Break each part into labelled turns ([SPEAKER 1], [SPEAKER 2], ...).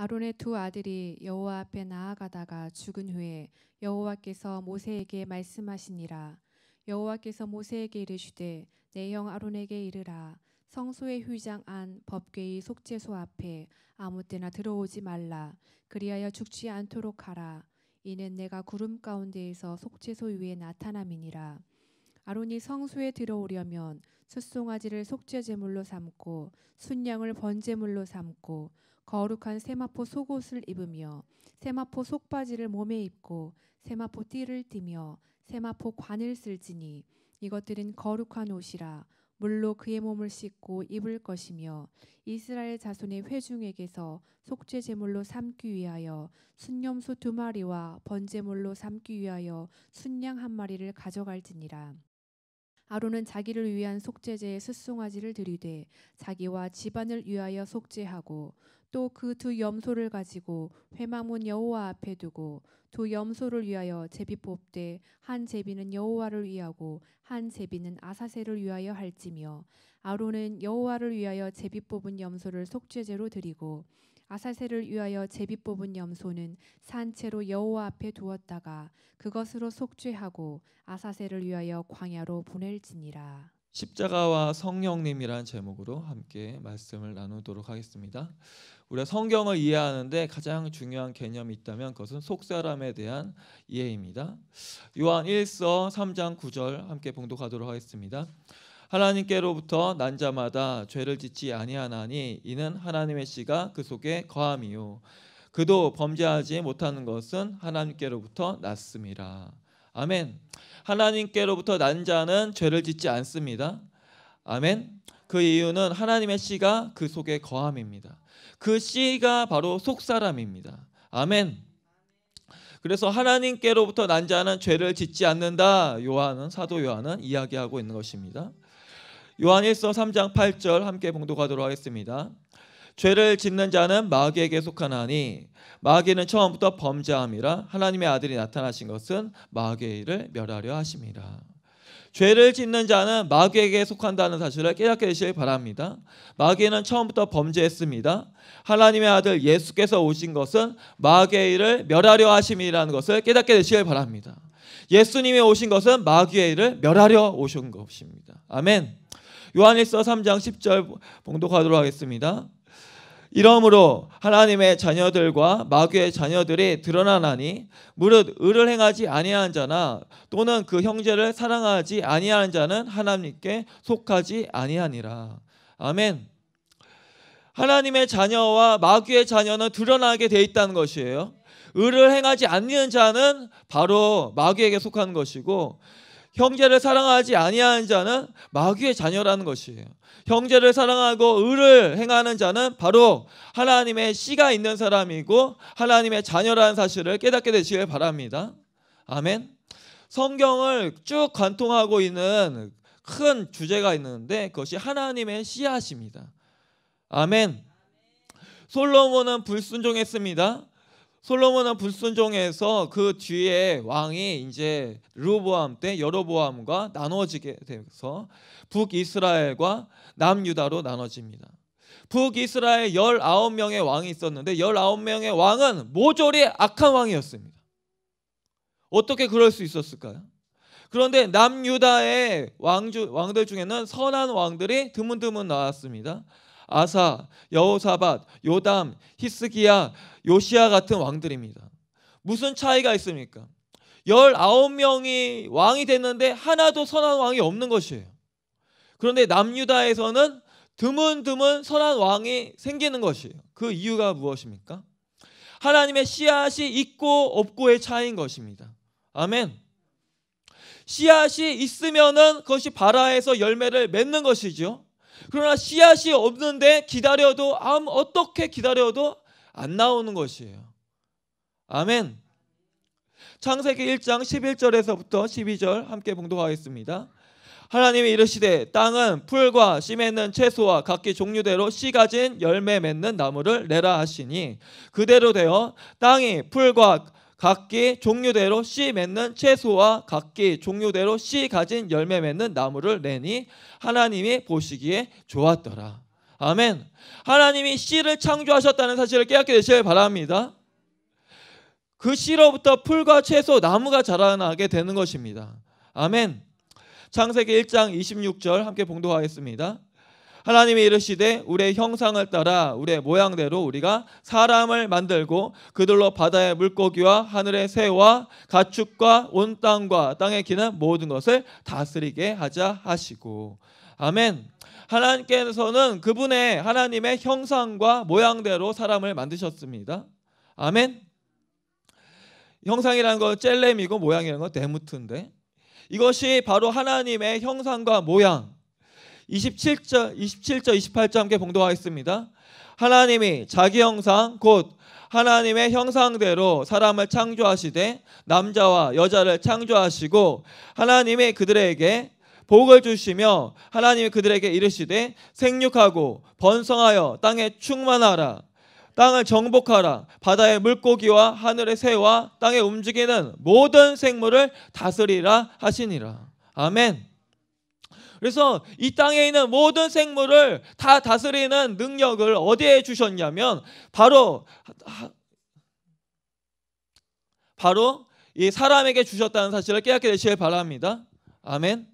[SPEAKER 1] 아론의 두 아들이 여호와 앞에 나아가다가 죽은 후에 여호와께서 모세에게 말씀하시니라 여호와께서 모세에게 이르시되 내 형 아론에게 이르라 성소의 휘장 안 법궤의 속죄소 앞에 아무 때나 들어오지 말라 그리하여 죽지 않도록 하라 이는 내가 구름 가운데에서 속죄소 위에 나타남이니라 아론이 성소에 들어오려면 숫송아지를 속죄제물로 삼고 순양을 번제물로 삼고 거룩한 세마포 속옷을 입으며 세마포 속바지를 몸에 입고 세마포 띠를 띠며 세마포 관을 쓸지니 이것들은 거룩한 옷이라 물로 그의 몸을 씻고 입을 것이며 이스라엘 자손의 회중에게서 속죄 제물로 삼기 위하여 순념소두 마리와 번제물로 삼기 위하여 순양 한 마리를 가져갈지니라. 아론은 자기를 위한 속죄제의 스송아지를 들이되 자기와 집안을 위하여 속죄하고 또그두 염소를 가지고 회망문 여호와 앞에 두고 두 염소를 위하여 제비 뽑되 한 제비는 여호와를 위하고 한 제비는 아사세를 위하여 할지며 아론은 여호와를 위하여 제비 뽑은 염소를 속죄제로 드리고 아사세를 위하여 제비 뽑은 염소는 산채로 여호와 앞에 두었다가 그것으로 속죄하고 아사세를 위하여 광야로 보낼지니라.
[SPEAKER 2] 십자가와 성령님이란 제목으로 함께 말씀을 나누도록 하겠습니다. 우리가 성경을 이해하는데 가장 중요한 개념이 있다면 그것은 속사람에 대한 이해입니다. 요한 1서 3장 9절 함께 봉독하도록 하겠습니다. 하나님께로부터 난 자마다 죄를 짓지 아니하나니 이는 하나님의 씨가 그 속에 거함이요 그도 범죄하지 못하는 것은 하나님께로부터 났음이라. 아멘. 하나님께로부터 난 자는 죄를 짓지 않습니다. 아멘. 그 이유는 하나님의 씨가 그 속에 거함입니다. 그 씨가 바로 속사람입니다. 아멘. 그래서 하나님께로부터 난 자는 죄를 짓지 않는다. 요한은 사도 요한은 이야기하고 있는 것입니다. 요한일서 3장 8절 함께 봉독하도록 하겠습니다. 죄를 짓는 자는 마귀에게 속하나니 마귀는 처음부터 범죄함이라 하나님의 아들이 나타나신 것은 마귀의 일을 멸하려 하심이라. 죄를 짓는 자는 마귀에게 속한다는 사실을 깨닫게 되시길 바랍니다. 마귀는 처음부터 범죄했습니다. 하나님의 아들 예수께서 오신 것은 마귀의 일을 멸하려 하심이라는 것을 깨닫게 되시길 바랍니다. 예수님이 오신 것은 마귀의 일을 멸하려 오신 것입니다. 아멘. 요한일서 3장 10절 봉독하도록 하겠습니다. 이러므로 하나님의 자녀들과 마귀의 자녀들이 드러나나니 무릇 의를 행하지 아니한 자나 또는 그 형제를 사랑하지 아니한 자는 하나님께 속하지 아니하니라. 아멘. 하나님의 자녀와 마귀의 자녀는 드러나게 돼 있다는 것이에요. 의를 행하지 않는 자는 바로 마귀에게 속한 것이고 형제를 사랑하지 아니하는 자는 마귀의 자녀라는 것이에요. 형제를 사랑하고 의를 행하는 자는 바로 하나님의 씨가 있는 사람이고 하나님의 자녀라는 사실을 깨닫게 되시길 바랍니다. 아멘. 성경을 쭉 관통하고 있는 큰 주제가 있는데 그것이 하나님의 씨앗입니다. 아멘. 솔로몬은 불순종했습니다. 솔로몬은 불순종해서 그 뒤에 왕이 이제 르보암 때 여로보암과 나눠지게 돼서 북이스라엘과 남유다로 나눠집니다. 북이스라엘 19명의 왕이 있었는데 19명의 왕은 모조리 악한 왕이었습니다. 어떻게 그럴 수 있었을까요? 그런데 남유다의 왕주, 왕들 중에는 선한 왕들이 드문드문 나왔습니다. 아사, 여호사밧, 요담, 히스기야, 요시아 같은 왕들입니다. 무슨 차이가 있습니까? 19명이 왕이 됐는데 하나도 선한 왕이 없는 것이에요. 그런데 남유다에서는 드문드문 선한 왕이 생기는 것이에요. 그 이유가 무엇입니까? 하나님의 씨앗이 있고 없고의 차이인 것입니다. 아멘. 씨앗이 있으면은 그것이 발아에서 열매를 맺는 것이죠. 그러나 씨앗이 없는데 기다려도 암 어떻게 기다려도 안 나오는 것이에요. 아멘. 창세기 1장 11절에서부터 12절 함께 봉독하겠습니다. 하나님이 이르시되 땅은 풀과 씨 맺는 채소와 각기 종류대로 씨 가진 열매 맺는 나무를 내라 하시니 그대로 되어 땅이 풀과 각기 종류대로 씨 맺는 채소와 각기 종류대로 씨 가진 열매 맺는 나무를 내니 하나님이 보시기에 좋았더라. 아멘. 하나님이 씨를 창조하셨다는 사실을 깨닫게 되시길 바랍니다. 그 씨로부터 풀과 채소, 나무가 자라나게 되는 것입니다. 아멘. 창세기 1장 26절 함께 봉독하겠습니다. 하나님이 이르시되 우리의 형상을 따라 우리의 모양대로 우리가 사람을 만들고 그들로 바다의 물고기와 하늘의 새와 가축과 온 땅과 땅에 기는 모든 것을 다스리게 하자 하시고 아멘. 하나님께서는 그분의 하나님의 형상과 모양대로 사람을 만드셨습니다. 아멘. 형상이라는 건 젤렘이고 모양이라는 건 데무트인데 이것이 바로 하나님의 형상과 모양 27절 27절 28절 함께 봉독하겠습니다. 하나님이 자기 형상 곧 하나님의 형상대로 사람을 창조하시되 남자와 여자를 창조하시고 하나님의 그들에게 복을 주시며 하나님이 그들에게 이르시되 생육하고 번성하여 땅에 충만하라 땅을 정복하라 바다의 물고기와 하늘의 새와 땅에 움직이는 모든 생물을 다스리라 하시니라 아멘 그래서 이 땅에 있는 모든 생물을 다 다스리는 능력을 어디에 주셨냐면 바로 바로 이 사람에게 주셨다는 사실을 깨닫게 되시길 바랍니다. 아멘.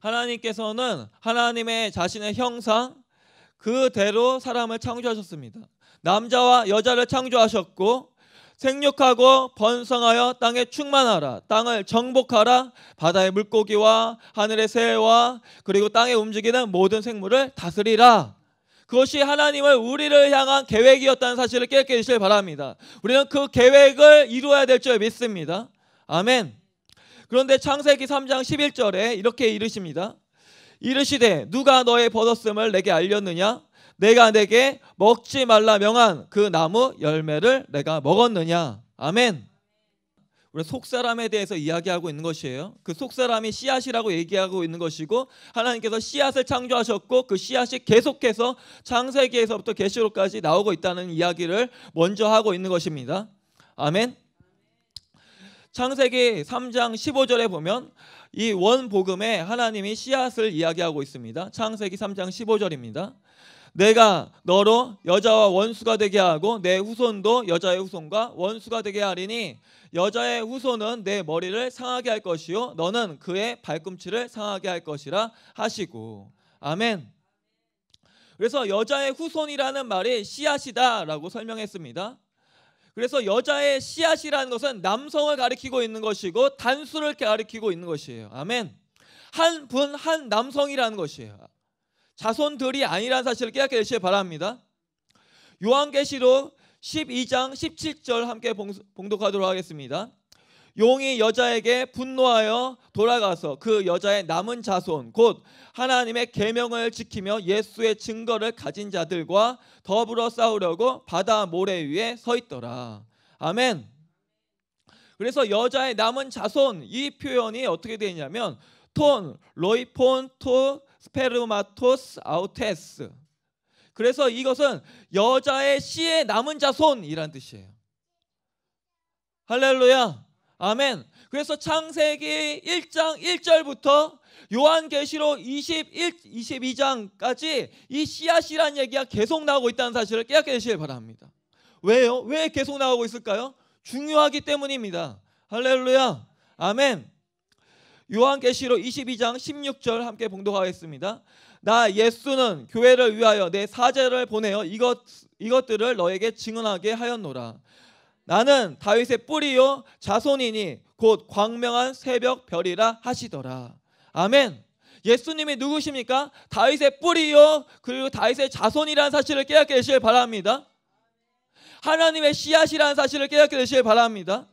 [SPEAKER 2] 하나님께서는 하나님의 자신의 형상 그대로 사람을 창조하셨습니다. 남자와 여자를 창조하셨고 생육하고 번성하여 땅에 충만하라. 땅을 정복하라. 바다의 물고기와 하늘의 새와 그리고 땅에 움직이는 모든 생물을 다스리라. 그것이 하나님을 우리를 향한 계획이었다는 사실을 깨닫게 되실 바랍니다. 우리는 그 계획을 이루어야 될 줄 믿습니다. 아멘. 그런데 창세기 3장 11절에 이렇게 이르십니다. 이르시되 누가 너의 벗었음을 내게 알렸느냐 내가 내게 먹지 말라 명한 그 나무 열매를 내가 먹었느냐. 아멘. 우리 속사람에 대해서 이야기하고 있는 것이에요. 그 속사람이 씨앗이라고 얘기하고 있는 것이고 하나님께서 씨앗을 창조하셨고 그 씨앗이 계속해서 창세기에서부터 계시록까지 나오고 있다는 이야기를 먼저 하고 있는 것입니다. 아멘. 창세기 3장 15절에 보면 이 원복음에 하나님이 씨앗을 이야기하고 있습니다. 창세기 3장 15절입니다. 내가 너로 여자와 원수가 되게 하고 내 후손도 여자의 후손과 원수가 되게 하리니 여자의 후손은 내 머리를 상하게 할 것이요 너는 그의 발꿈치를 상하게 할 것이라 하시고 아멘. 그래서 여자의 후손이라는 말이 씨앗이다라고 설명했습니다. 그래서 여자의 씨앗이라는 것은 남성을 가리키고 있는 것이고 단수를 가리키고 있는 것이에요. 아멘. 한 분한 한 남성이라는 것이에요. 자손들이 아니라는 사실을 깨닫게 되시길 바랍니다. 요한계시록 12장 17절 함께 봉독하도록 하겠습니다. 용이 여자에게 분노하여 돌아가서 그 여자의 남은 자손 곧 하나님의 계명을 지키며 예수의 증거를 가진 자들과 더불어 싸우려고 바다 모래 위에 서 있더라. 아멘. 그래서 여자의 남은 자손 이 표현이 어떻게 되냐면 톤, 로이폰, 토, 스페르마토스 아우테스. 그래서 이것은 여자의 씨의 남은 자손이란 뜻이에요. 할렐루야. 아멘. 그래서 창세기 1장 1절부터 요한계시록 2 22장까지 이 씨앗이란 얘기가 계속 나오고 있다는 사실을 깨닫게 되시길 바랍니다. 왜요? 왜 계속 나오고 있을까요? 중요하기 때문입니다. 할렐루야. 아멘. 요한계시록 22장 16절 함께 봉독하겠습니다. 나 예수는 교회를 위하여 내 사제를 보내어 이것 이것들을 너에게 증언하게 하였노라. 나는 다윗의 뿌리요 자손이니 곧 광명한 새벽 별이라 하시더라. 아멘. 예수님이 누구십니까? 다윗의 뿌리요 그리고 다윗의 자손이라는 사실을 깨닫게 되시길 바랍니다. 하나님의 씨앗이라는 사실을 깨닫게 되시길 바랍니다.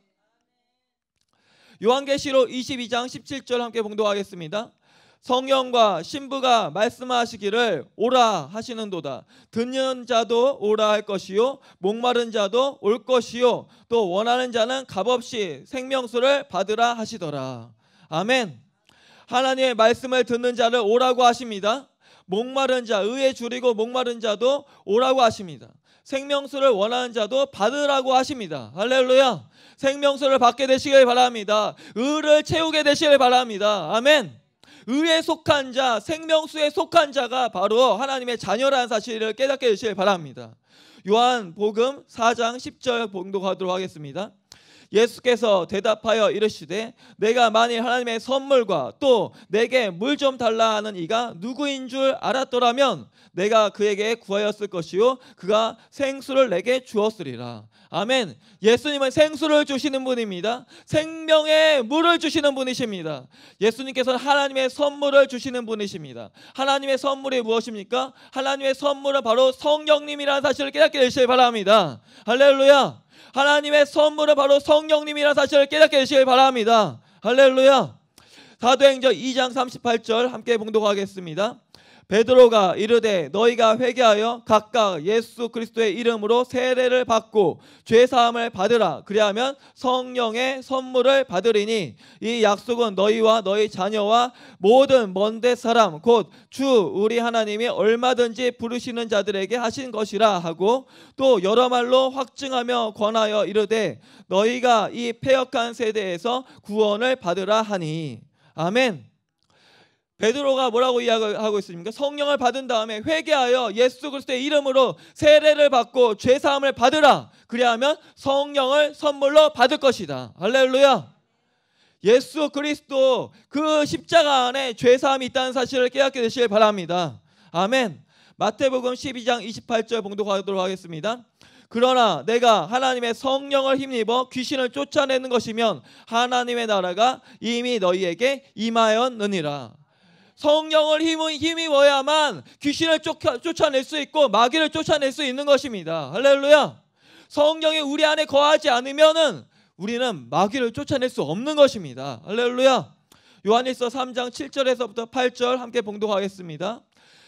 [SPEAKER 2] 요한계시록 22장 17절 함께 봉독하겠습니다. 성령과 신부가 말씀하시기를 오라 하시는도다. 듣는 자도 오라 할 것이요 목마른 자도 올 것이요 또 원하는 자는 값없이 생명수를 받으라 하시더라. 아멘. 하나님의 말씀을 듣는 자를 오라고 하십니다. 목마른 자 의에 줄이고 목마른 자도 오라고 하십니다. 생명수를 원하는 자도 받으라고 하십니다. 할렐루야. 생명수를 받게 되시길 바랍니다. 의를 채우게 되시길 바랍니다. 아멘. 의에 속한 자, 생명수에 속한 자가 바로 하나님의 자녀라는 사실을 깨닫게 되시길 바랍니다. 요한 복음 4장 10절 봉독하도록 하겠습니다. 예수께서 대답하여 이르시되 내가 만일 하나님의 선물과 또 내게 물 좀 달라 하는 이가 누구인 줄 알았더라면 내가 그에게 구하였을 것이요 그가 생수를 내게 주었으리라. 아멘. 예수님은 생수를 주시는 분입니다. 생명의 물을 주시는 분이십니다. 예수님께서는 하나님의 선물을 주시는 분이십니다. 하나님의 선물이 무엇입니까? 하나님의 선물은 바로 성령님이라는 사실을 깨닫게 되시길 바랍니다. 할렐루야. 하나님의 선물은 바로 성령님이라는 사실을 깨닫게 되시길 바랍니다. 할렐루야. 사도행전 2장 38절 함께 봉독하겠습니다. 베드로가 이르되 너희가 회개하여 각각 예수 그리스도의 이름으로 세례를 받고 죄 사함을 받으라 그리하면 성령의 선물을 받으리니 이 약속은 너희와 너희 자녀와 모든 먼데 사람 곧 주 우리 하나님이 얼마든지 부르시는 자들에게 하신 것이라 하고 또 여러 말로 확증하며 권하여 이르되 너희가 이 폐역한 세대에서 구원을 받으라 하니 아멘 베드로가 뭐라고 이야기하고 있습니까? 성령을 받은 다음에 회개하여 예수 그리스도의 이름으로 세례를 받고 죄 사함을 받으라. 그리하면 성령을 선물로 받을 것이다. 할렐루야. 예수 그리스도 그 십자가 안에 죄 사함이 있다는 사실을 깨닫게 되시길 바랍니다. 아멘. 마태복음 12장 28절 봉독하도록 하겠습니다. 그러나 내가 하나님의 성령을 힘입어 귀신을 쫓아내는 것이면 하나님의 나라가 이미 너희에게 임하였느니라. 성령을 힘이, 힘입어야만 귀신을 쫓아, 쫓아낼 수 있고 마귀를 쫓아낼 수 있는 것입니다. 할렐루야. 성령이 우리 안에 거하지 않으면은 우리는 마귀를 쫓아낼 수 없는 것입니다. 할렐루야. 요한일서 3장 7절에서부터 8절 함께 봉독하겠습니다.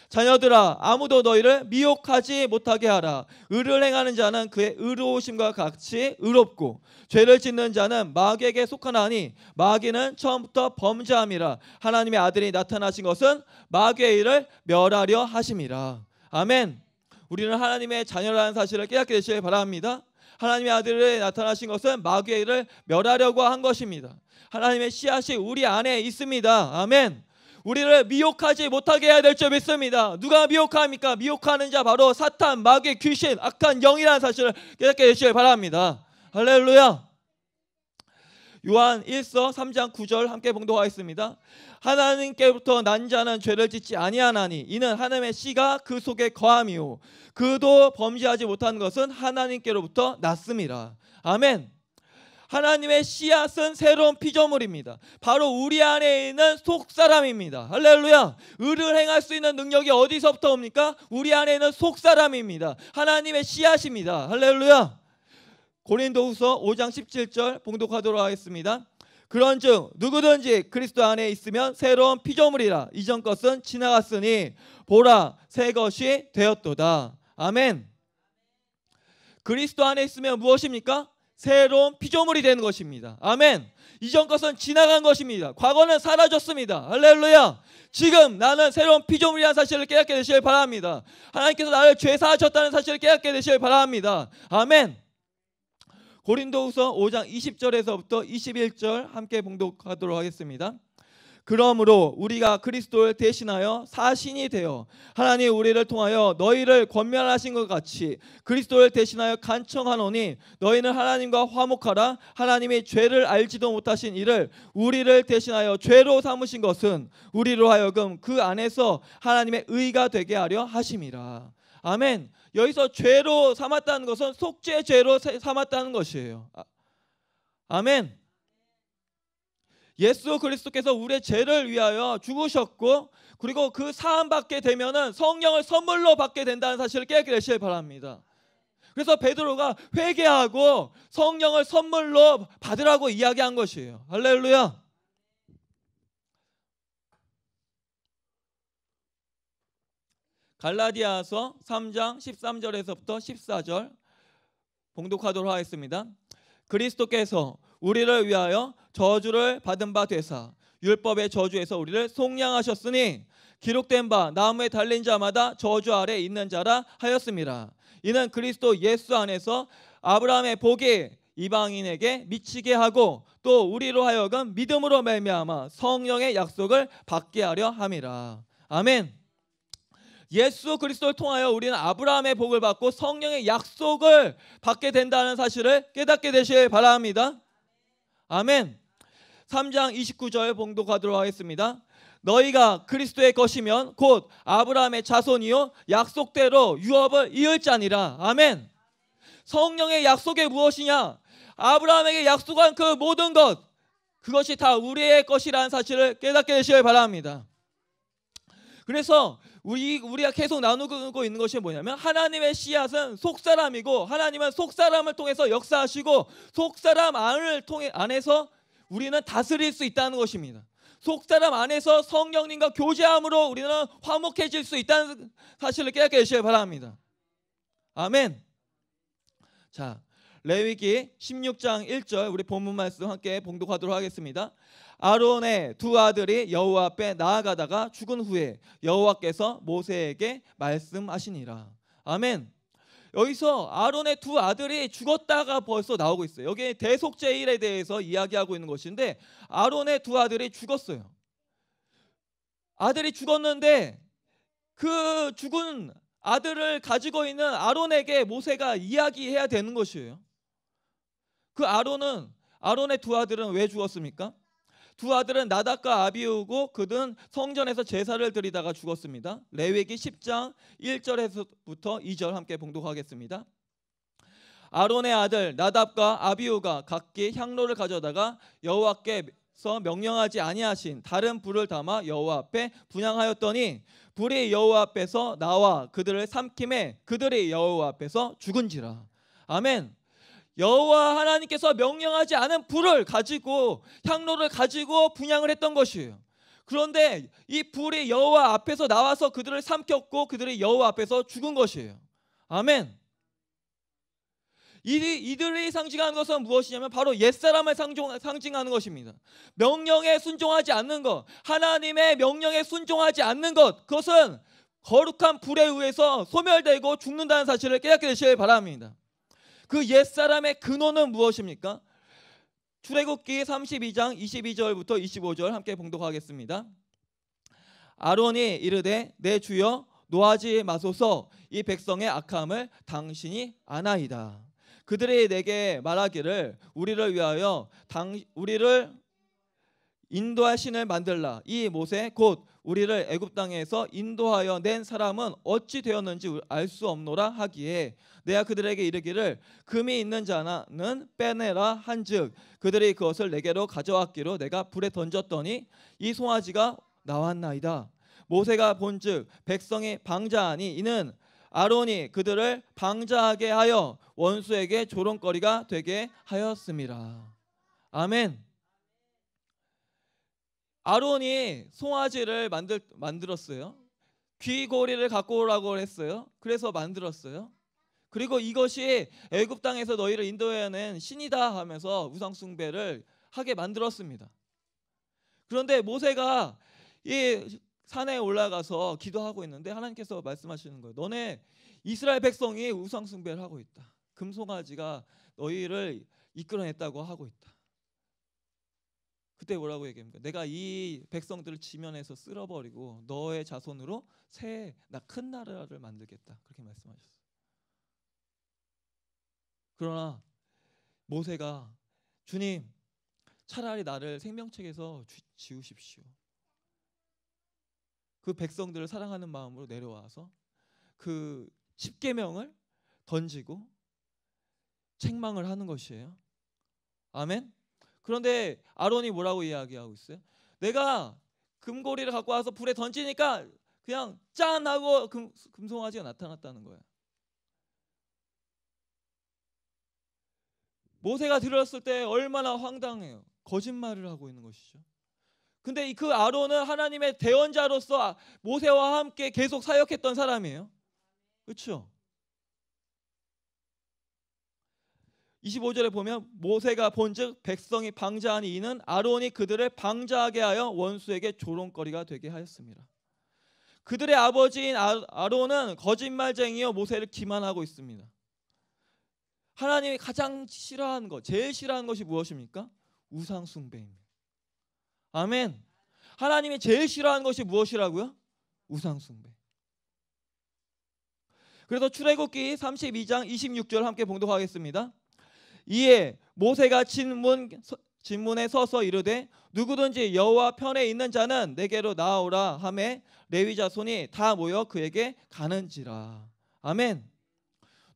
[SPEAKER 2] 자녀들아 아무도 너희를 미혹하지 못하게 하라. 의를 행하는 자는 그의 의로우심과 같이 의롭고 죄를 짓는 자는 마귀에게 속하나니 마귀는 처음부터 범죄함이라. 하나님의 아들이 나타나신 것은 마귀의 일을 멸하려 하심이라. 아멘. 우리는 하나님의 자녀라는 사실을 깨닫게 되시길 바랍니다. 하나님의 아들이 나타나신 것은 마귀의 일을 멸하려고 한 것입니다. 하나님의 씨앗이 우리 안에 있습니다. 아멘. 우리를 미혹하지 못하게 해야 될 줄 믿습니다. 누가 미혹합니까? 미혹하는 자 바로 사탄, 마귀, 귀신, 악한 영이라는 사실을 깨닫게 되시길 바랍니다. 할렐루야. 요한 1서 3장 9절 함께 봉독하겠습니다. 하나님께부터 난 자는 죄를 짓지 아니하나니 이는 하나님의 씨가 그 속에 거함이요 그도 범죄하지 못한 것은 하나님께로부터 났음이라. 아멘. 하나님의 씨앗은 새로운 피조물입니다. 바로 우리 안에 있는 속사람입니다. 할렐루야. 의를 행할 수 있는 능력이 어디서부터 옵니까? 우리 안에 있는 속사람입니다. 하나님의 씨앗입니다. 할렐루야. 고린도후서 5장 17절 봉독하도록 하겠습니다. 그런즉 누구든지 그리스도 안에 있으면 새로운 피조물이라 이전 것은 지나갔으니 보라 새 것이 되었도다. 아멘. 그리스도 안에 있으면 무엇입니까? 새로운 피조물이 되는 것입니다. 아멘. 이전 것은 지나간 것입니다. 과거는 사라졌습니다. 할렐루야. 지금 나는 새로운 피조물이라는 사실을 깨닫게 되시길 바랍니다. 하나님께서 나를 죄 사하셨다는 사실을 깨닫게 되시길 바랍니다. 아멘. 고린도후서 5장 20절에서부터 21절 함께 봉독하도록 하겠습니다. 그러므로 우리가 그리스도를 대신하여 사신이 되어 하나님 우리를 통하여 너희를 권면하신 것 같이 그리스도를 대신하여 간청하노니 너희는 하나님과 화목하라 하나님이 죄를 알지도 못하신 이를 우리를 대신하여 죄로 삼으신 것은 우리로 하여금 그 안에서 하나님의 의가 되게 하려 하심이라. 아멘. 여기서 죄로 삼았다는 것은 속죄 죄로 삼았다는 것이에요. 아, 아멘. 예수 그리스도께서 우리의 죄를 위하여 죽으셨고 그리고 그 사함 받게 되면은 성령을 선물로 받게 된다는 사실을 깨닫게 되시길 바랍니다. 그래서 베드로가 회개하고 성령을 선물로 받으라고 이야기한 것이에요. 할렐루야. 갈라디아서 3장 13절에서부터 14절 봉독하도록 하겠습니다. 그리스도께서 우리를 위하여 저주를 받은 바 되사 율법의 저주에서 우리를 속량하셨으니 기록된 바 나무에 달린 자마다 저주 아래 있는 자라 하였습니다. 이는 그리스도 예수 안에서 아브라함의 복이 이방인에게 미치게 하고 또 우리로 하여금 믿음으로 말미암아 성령의 약속을 받게 하려 함이라. 아멘. 예수 그리스도를 통하여 우리는 아브라함의 복을 받고 성령의 약속을 받게 된다는 사실을 깨닫게 되시길 바랍니다. 아멘. 3장 29절 봉독하도록 하겠습니다. 너희가 그리스도의 것이면 곧 아브라함의 자손이요 약속대로 유업을 이을 자니라. 아멘. 성령의 약속이 무엇이냐? 아브라함에게 약속한 그 모든 것 그것이 다 우리의 것이라는 사실을 깨닫게 되시길 바랍니다. 그래서 우리 우리가 계속 나누고 있는 것이 뭐냐면 하나님의 씨앗은 속 사람이고 하나님은 속 사람을 통해서 역사하시고 속 사람 안을 통해 안에서 우리는 다스릴 수 있다는 것입니다. 속사람 안에서 성령님과 교제함으로 우리는 화목해질 수 있다는 사실을 깨닫게 되시기 바랍니다. 아멘. 자, 레위기 16장 1절 우리 본문 말씀 함께 봉독하도록 하겠습니다. 아론의 두 아들이 여호와 앞에 나아가다가 죽은 후에 여호와께서 모세에게 말씀하시니라. 아멘. 여기서 아론의 두 아들이 죽었다가 벌써 나오고 있어요. 여기 대속제일에 대해서 이야기하고 있는 것인데 아론의 두 아들이 죽었어요. 아들이 죽었는데 그 죽은 아들을 가지고 있는 아론에게 모세가 이야기해야 되는 것이에요. 그 아론은 아론의 두 아들은 왜 죽었습니까? 두 아들은 나닷과 아비우고 그들은 성전에서 제사를 드리다가 죽었습니다. 레위기 10장 1절에서부터 2절 함께 봉독하겠습니다. 아론의 아들 나답과 아비우가 각기 향로를 가져다가 여호와께서 명령하지 아니하신 다른 불을 담아 여호와 앞에 분양하였더니 불이 여호와 앞에서 나와 그들을 삼킴에 그들이 여호와 앞에서 죽은지라. 아멘. 여호와 하나님께서 명령하지 않은 불을 가지고 향로를 가지고 분양을 했던 것이에요. 그런데 이 불이 여호와 앞에서 나와서 그들을 삼켰고 그들이 여호와 앞에서 죽은 것이에요. 아멘. 이들이, 이들이 상징하는 것은 무엇이냐면 바로 옛사람을 상종, 상징하는 것입니다. 명령에 순종하지 않는 것, 하나님의 명령에 순종하지 않는 것, 그것은 거룩한 불에 의해서 소멸되고 죽는다는 사실을 깨닫게 되시길 바랍니다. 그 옛사람의 근원은 무엇입니까? 출애굽기 32장 22절부터 25절 함께 봉독하겠습니다. 아론이 이르되 내 주여 노하지 마소서 이 백성의 악함을 당신이 아나이다. 그들이 내게 말하기를 우리를 위하여 당 우리를 인도할 신을 만들라. 이 모세 곧 우리를 애굽 땅에서 인도하여 낸 사람은 어찌 되었는지 알 수 없노라 하기에 내가 그들에게 이르기를 금이 있는 자는 빼내라 한즉 그들이 그것을 내게로 가져왔기로 내가 불에 던졌더니 이 송아지가 나왔나이다. 모세가 본즉 백성이 방자하니 이는 아론이 그들을 방자하게 하여 원수에게 조롱거리가 되게 하였습니다. 아멘. 아론이 송아지를 만들 만들었어요. 귀고리를 갖고 오라고 했어요. 그래서 만들었어요. 그리고 이것이 애굽 땅에서 너희를 인도해낸 신이다 하면서 우상 숭배를 하게 만들었습니다. 그런데 모세가 이 산에 올라가서 기도하고 있는데 하나님께서 말씀하시는 거예요. 너네 이스라엘 백성이 우상 숭배를 하고 있다. 금송아지가 너희를 이끌어냈다고 하고 있다. 그때 뭐라고 얘기합니까? 내가 이 백성들을 지면에서 쓸어버리고 너의 자손으로 새 나 큰 나라를 만들겠다. 그렇게 말씀하셨어요. 그러나 모세가 주님 차라리 나를 생명책에서 지우십시오. 그 백성들을 사랑하는 마음으로 내려와서 그 십계명을 던지고 책망을 하는 것이에요. 아멘. 그런데 아론이 뭐라고 이야기하고 있어요? 내가 금고리를 갖고 와서 불에 던지니까 그냥 짠 하고 금, 금송아지가 나타났다는 거예요 모세가 들었을 때 얼마나 황당해요. 거짓말을 하고 있는 것이죠. 근데 그 아론은 하나님의 대언자로서 아, 모세와 함께 계속 사역했던 사람이에요. 그렇죠? 25절에 보면 모세가 본즉 백성이 방자하니 이는 아론이 그들을 방자하게 하여 원수에게 조롱거리가 되게 하였습니다. 그들의 아버지인 아, 아론은 거짓말쟁이요 모세를 기만하고 있습니다. 하나님이 가장 싫어하는 것, 제일 싫어하는 것이 무엇입니까? 우상 숭배입니다. 아멘. 하나님이 제일 싫어하는 것이 무엇이라고요? 우상 숭배. 그래서 출애굽기 32장 26절 함께 봉독하겠습니다. 이에 모세가 진문 진문에 서서 이르되 누구든지 여호와 편에 있는 자는 내게로 나오라 하매 레위 자손이 다 모여 그에게 가는지라. 아멘.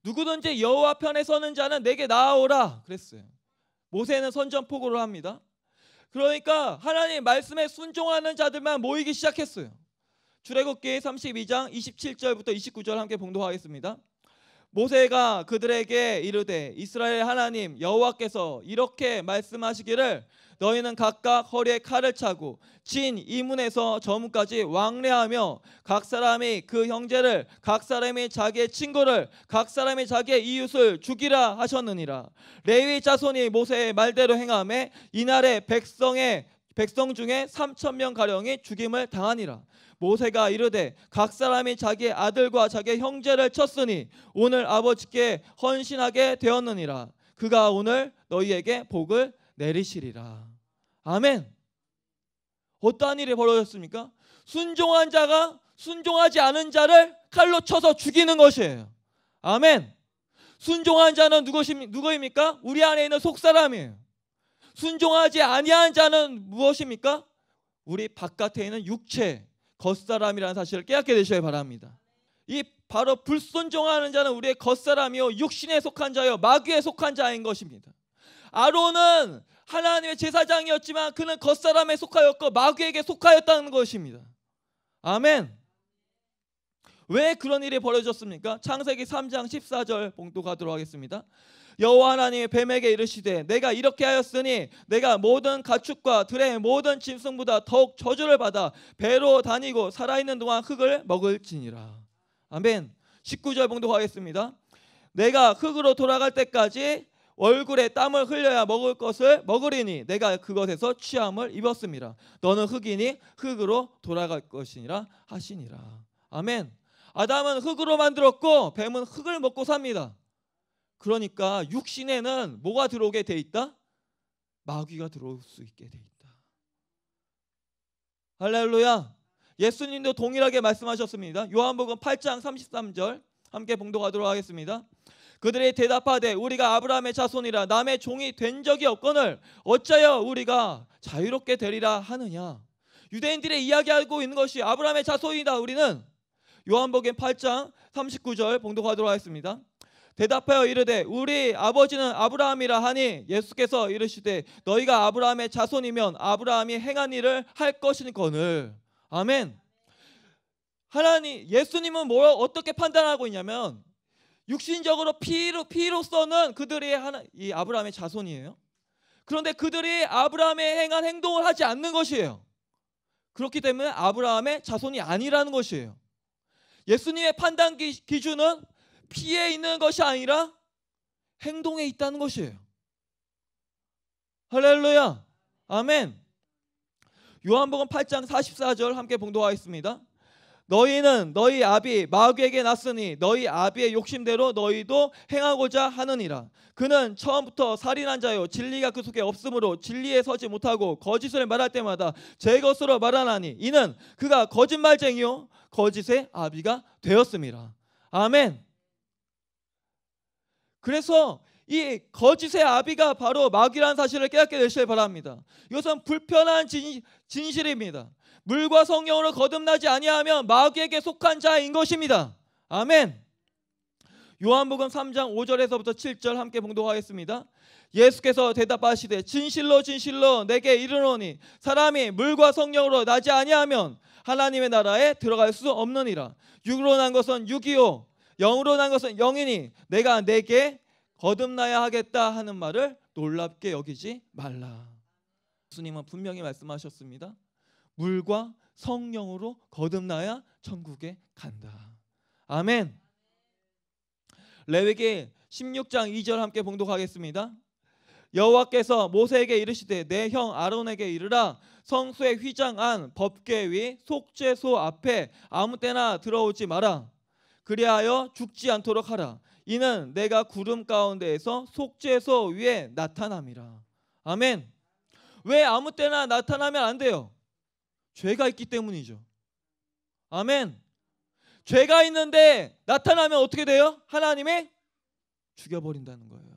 [SPEAKER 2] 누구든지 여호와 편에 서는 자는 내게 나아오라 그랬어요. 모세는 선전포고를 합니다. 그러니까 하나님 말씀에 순종하는 자들만 모이기 시작했어요. 출애굽기 32장 27절부터 29절 함께 봉독하겠습니다. 모세가 그들에게 이르되 이스라엘 하나님 여호와께서 이렇게 말씀하시기를 너희는 각각 허리에 칼을 차고 진 이문에서 저문까지 왕래하며 각 사람이 그 형제를 각 사람이 자기의 친구를 각 사람이 자기의 이웃을 죽이라 하셨느니라 레위 자손이 모세의 말대로 행함에 이날의 백성의 백성 중에 3천 명 가량이 죽임을 당하니라. 모세가 이르되 각 사람이 자기 아들과 자기 형제를 쳤으니 오늘 아버지께 헌신하게 되었느니라. 그가 오늘 너희에게 복을 내리시리라. 아멘. 어떠한 일이 벌어졌습니까? 순종한 자가 순종하지 않은 자를 칼로 쳐서 죽이는 것이에요. 아멘. 순종한 자는 누구입니까? 우리 안에 있는 속사람이에요. 순종하지 아니한 자는 무엇입니까? 우리 바깥에 있는 육체, 겉사람이라는 사실을 깨닫게 되셔야 바랍니다. 이 바로 불순종하는 자는 우리의 겉사람이요 육신에 속한 자요 마귀에 속한 자인 것입니다. 아론은 하나님의 제사장이었지만 그는 겉사람에 속하였고 마귀에게 속하였다는 것입니다. 아멘. 왜 그런 일이 벌어졌습니까? 창세기 3장 14절 봉독하도록 하겠습니다. 여호와 하나님이 뱀에게 이르시되 내가 이렇게 하였으니 내가 모든 가축과 들의 모든 짐승보다 더욱 저주를 받아 배로 다니고 살아있는 동안 흙을 먹을지니라. 아멘. 19절 봉독하겠습니다. 내가 흙으로 돌아갈 때까지 얼굴에 땀을 흘려야 먹을 것을 먹으리니 내가 그것에서 취함을 입었습니다. 너는 흙이니 흙으로 돌아갈 것이니라 하시니라. 아멘. 아담은 흙으로 만들었고 뱀은 흙을 먹고 삽니다. 그러니까 육신에는 뭐가 들어오게 돼 있다? 마귀가 들어올 수 있게 돼 있다. 할렐루야. 예수님도 동일하게 말씀하셨습니다. 요한복음 8장 33절 함께 봉독하도록 하겠습니다. 그들의 대답하되 우리가 아브라함의 자손이라 남의 종이 된 적이 없거늘 어찌하여 우리가 자유롭게 되리라 하느냐. 유대인들의 이야기하고 있는 것이 아브라함의 자손이다. 우리는 요한복음 8장 39절 봉독하도록 하겠습니다. 대답하여 이르되 우리 아버지는 아브라함이라 하니 예수께서 이르시되 너희가 아브라함의 자손이면 아브라함이 행한 일을 할 것이거늘 아멘. 하나님 예수님은 뭘 어떻게 판단하고 있냐면 육신적으로 피로 피로서는 그들이 하나 이 아브라함의 자손이에요. 그런데 그들이 아브라함의 행한 행동을 하지 않는 것이에요. 그렇기 때문에 아브라함의 자손이 아니라는 것이에요. 예수님의 판단 기준은 피에 있는 것이 아니라 행동에 있다는 것이에요. 할렐루야. 아멘. 요한복음 8장 44절 함께 봉독하겠습니다. 너희는 너희 아비 마귀에게 났으니 너희 아비의 욕심대로 너희도 행하고자 하느니라. 그는 처음부터 살인한 자요 진리가 그 속에 없으므로 진리에 서지 못하고 거짓을 말할 때마다 제 것으로 말하나니 이는 그가 거짓말쟁이요 거짓의 아비가 되었습니다. 아멘. 그래서 이 거짓의 아비가 바로 마귀라는 사실을 깨닫게 되시길 바랍니다. 이것은 불편한 진, 진실입니다. 물과 성령으로 거듭나지 아니하면 마귀에게 속한 자인 것입니다. 아멘. 요한복음 3장 5절에서부터 7절 함께 봉독하겠습니다. 예수께서 대답하시되 진실로 진실로 내게 이르노니 사람이 물과 성령으로 나지 아니하면 하나님의 나라에 들어갈 수 없느니라. 육으로 난 것은 육이요 영으로 난 것은 영이니 내가 내게 거듭나야 하겠다 하는 말을 놀랍게 여기지 말라. 예수님은 분명히 말씀하셨습니다. 물과 성령으로 거듭나야 천국에 간다. 아멘. 레위기 16장 2절 함께 봉독하겠습니다. 여호와께서 모세에게 이르시되 내 형 아론에게 이르라 성소의 휘장 안 법궤 위 속죄소 앞에 아무 때나 들어오지 마라. 그리하여 죽지 않도록 하라. 이는 내가 구름 가운데에서 속죄소 위에 나타남이라. 아멘. 왜 아무 때나 나타나면 안 돼요? 죄가 있기 때문이죠. 아멘. 죄가 있는데 나타나면 어떻게 돼요? 하나님의 죽여버린다는 거예요.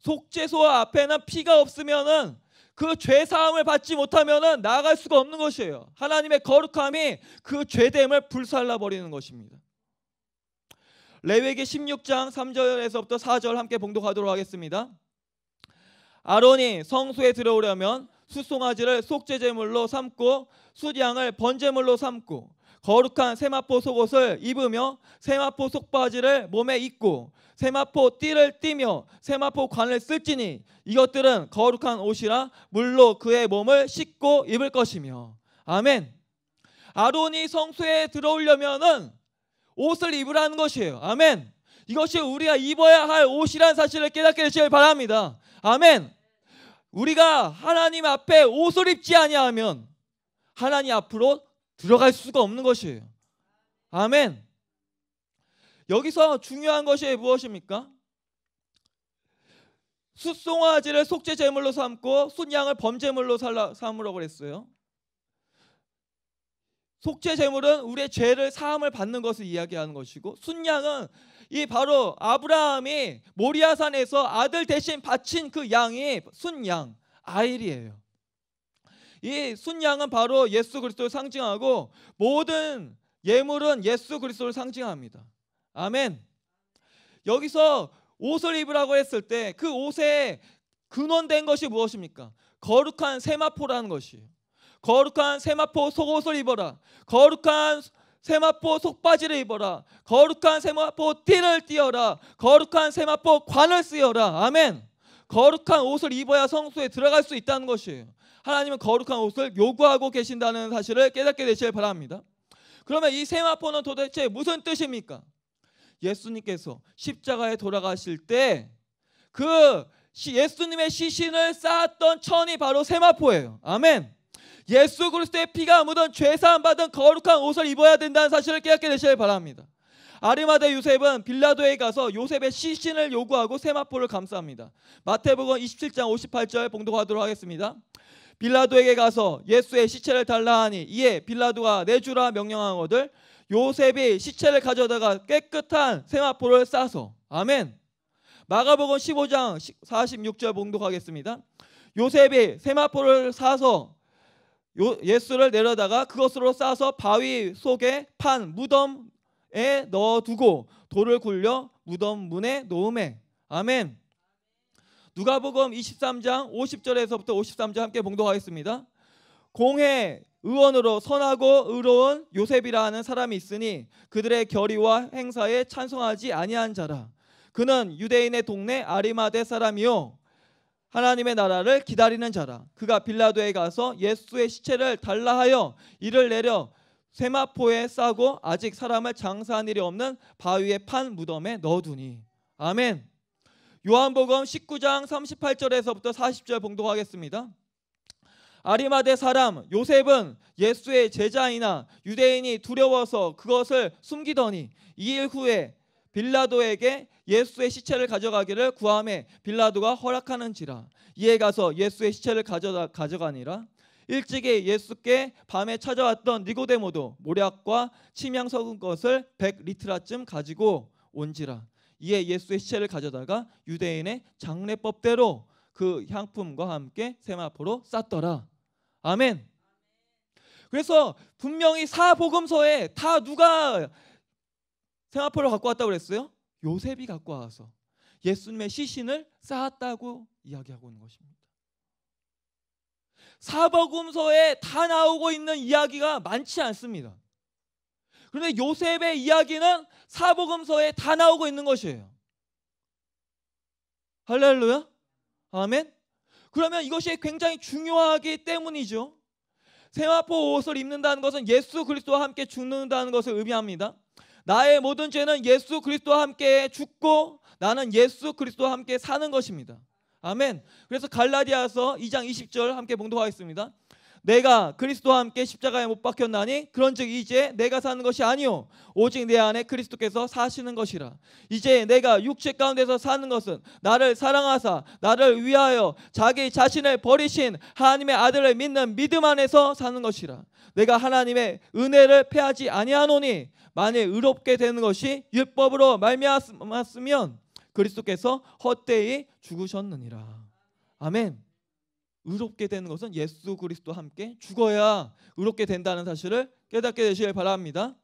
[SPEAKER 2] 속죄소 앞에는 피가 없으면은 그 죄사함을 받지 못하면 나아갈 수가 없는 것이에요. 하나님의 거룩함이 그 죄됨을 불살라 버리는 것입니다. 레위기 16장 3절에서부터 4절 함께 봉독하도록 하겠습니다. 아론이 성소에 들어오려면 수송아지를 속죄제물로 삼고 수량을 번제물로 삼고 거룩한 세마포 속옷을 입으며 세마포 속바지를 몸에 입고 세마포 띠를 띠며 세마포 관을 쓸지니 이것들은 거룩한 옷이라 물로 그의 몸을 씻고 입을 것이며 아멘. 아론이 성소에 들어오려면은 옷을 입으라는 것이에요. 아멘. 이것이 우리가 입어야 할옷이라는 사실을 깨닫게 되시길 바랍니다. 아멘. 우리가 하나님 앞에 옷을 입지 아니하면 하나님 앞으로 들어갈 수가 없는 것이에요. 아멘. 여기서 중요한 것이 무엇입니까? 숫송아지를 속죄 제물로 삼고 숫양을 범제물로 삼으라고 그랬어요. 속죄 제물은 우리의 죄를 사함을 받는 것을 이야기하는 것이고 순양은 이 바로 아브라함이 모리아산에서 아들 대신 바친 그 양이 순양 아일이에요. 이 순양은 바로 예수 그리스도를 상징하고 모든 예물은 예수 그리스도를 상징합니다. 아멘. 여기서 옷을 입으라고 했을 때 그 옷에 근원된 것이 무엇입니까? 거룩한 세마포라는 것이에요. 거룩한 세마포 속옷을 입어라. 거룩한 세마포 속바지를 입어라. 거룩한 세마포 띠를 띠어라. 거룩한 세마포 관을 쓰여라. 아멘. 거룩한 옷을 입어야 성소에 들어갈 수 있다는 것이에요. 하나님은 거룩한 옷을 요구하고 계신다는 사실을 깨닫게 되시길 바랍니다. 그러면 이 세마포는 도대체 무슨 뜻입니까? 예수님께서 십자가에 돌아가실 때 그 예수님의 시신을 쌓았던 천이 바로 세마포예요. 아멘. 예수 그리스도의 피가 묻은 죄사함 받은 거룩한 옷을 입어야 된다는 사실을 깨닫게 되시길 바랍니다. 아르마다 요셉은 빌라도에 가서 요셉의 시신을 요구하고 세마포를 감쌉니다. 마태복음 27장 58절 봉독하도록 하겠습니다. 빌라도에게 가서 예수의 시체를 달라 하니 이에 빌라도가 내주라 명령하거들 요셉이 시체를 가져다가 깨끗한 세마포를 싸서 아멘. 마가복음 15장 46절 봉독하겠습니다. 요셉이 세마포를 사서 예수를 내려다가 그것으로 싸서 바위 속에 판 무덤에 넣어두고 돌을 굴려 무덤 문에 놓음에 아멘. 누가복음 23장 50절에서부터 53절 함께 봉독하겠습니다. 공회 의원으로 선하고 의로운 요셉이라 하는 사람이 있으니 그들의 결의와 행사에 찬성하지 아니한 자라. 그는 유대인의 동네 아리마대 사람이요 하나님의 나라를 기다리는 자라. 그가 빌라도에 가서 예수의 시체를 달라하여 이를 내려 세마포에 싸고 아직 사람을 장사한 일이 없는 바위에 판 무덤에 넣어두니. 아멘. 요한복음 19장 38절에서부터 40절 봉독하겠습니다. 아리마대 사람 요셉은 예수의 제자이나 유대인이 두려워서 그것을 숨기더니 이일 후에 빌라도에게 예수의 시체를 가져가기를 구함에 빌라도가 허락하는지라 이에 가서 예수의 시체를 가져다, 가져가니라 일찍이 예수께 밤에 찾아왔던 니고데모도 모략과 침향 섞은 것을 100리트라쯤 가지고 온지라 이에 예수의 시체를 가져다가 유대인의 장례법대로 그 향품과 함께 세마포로 쌌더라. 아멘. 그래서 분명히 사복음서에 다 누가 세마포를 갖고 왔다고 그랬어요? 요셉이 갖고 와서 예수님의 시신을 쌓았다고 이야기하고 있는 것입니다. 사복음서에 다 나오고 있는 이야기가 많지 않습니다. 그런데 요셉의 이야기는 사복음서에 다 나오고 있는 것이에요. 할렐루야? 아멘? 그러면 이것이 굉장히 중요하기 때문이죠. 세마포 옷을 입는다는 것은 예수 그리스도와 함께 죽는다는 것을 의미합니다. 나의 모든 죄는 예수 그리스도와 함께 죽고 나는 예수 그리스도와 함께 사는 것입니다. 아멘. 그래서 갈라디아서 2장 20절 함께 봉독하겠습니다. 내가 그리스도와 함께 십자가에 못 박혔나니 그런즉 이제 내가 사는 것이 아니요 오직 내 안에 그리스도께서 사시는 것이라 이제 내가 육체 가운데서 사는 것은 나를 사랑하사 나를 위하여 자기 자신을 버리신 하나님의 아들을 믿는 믿음 안에서 사는 것이라 내가 하나님의 은혜를 패하지 아니하노니 만일 의롭게 되는 것이 율법으로 말미암았으면 그리스도께서 헛되이 죽으셨느니라 아멘 의롭게 되는 것은 예수 그리스도와 함께 죽어야 의롭게 된다는 사실을 깨닫게 되시길 바랍니다.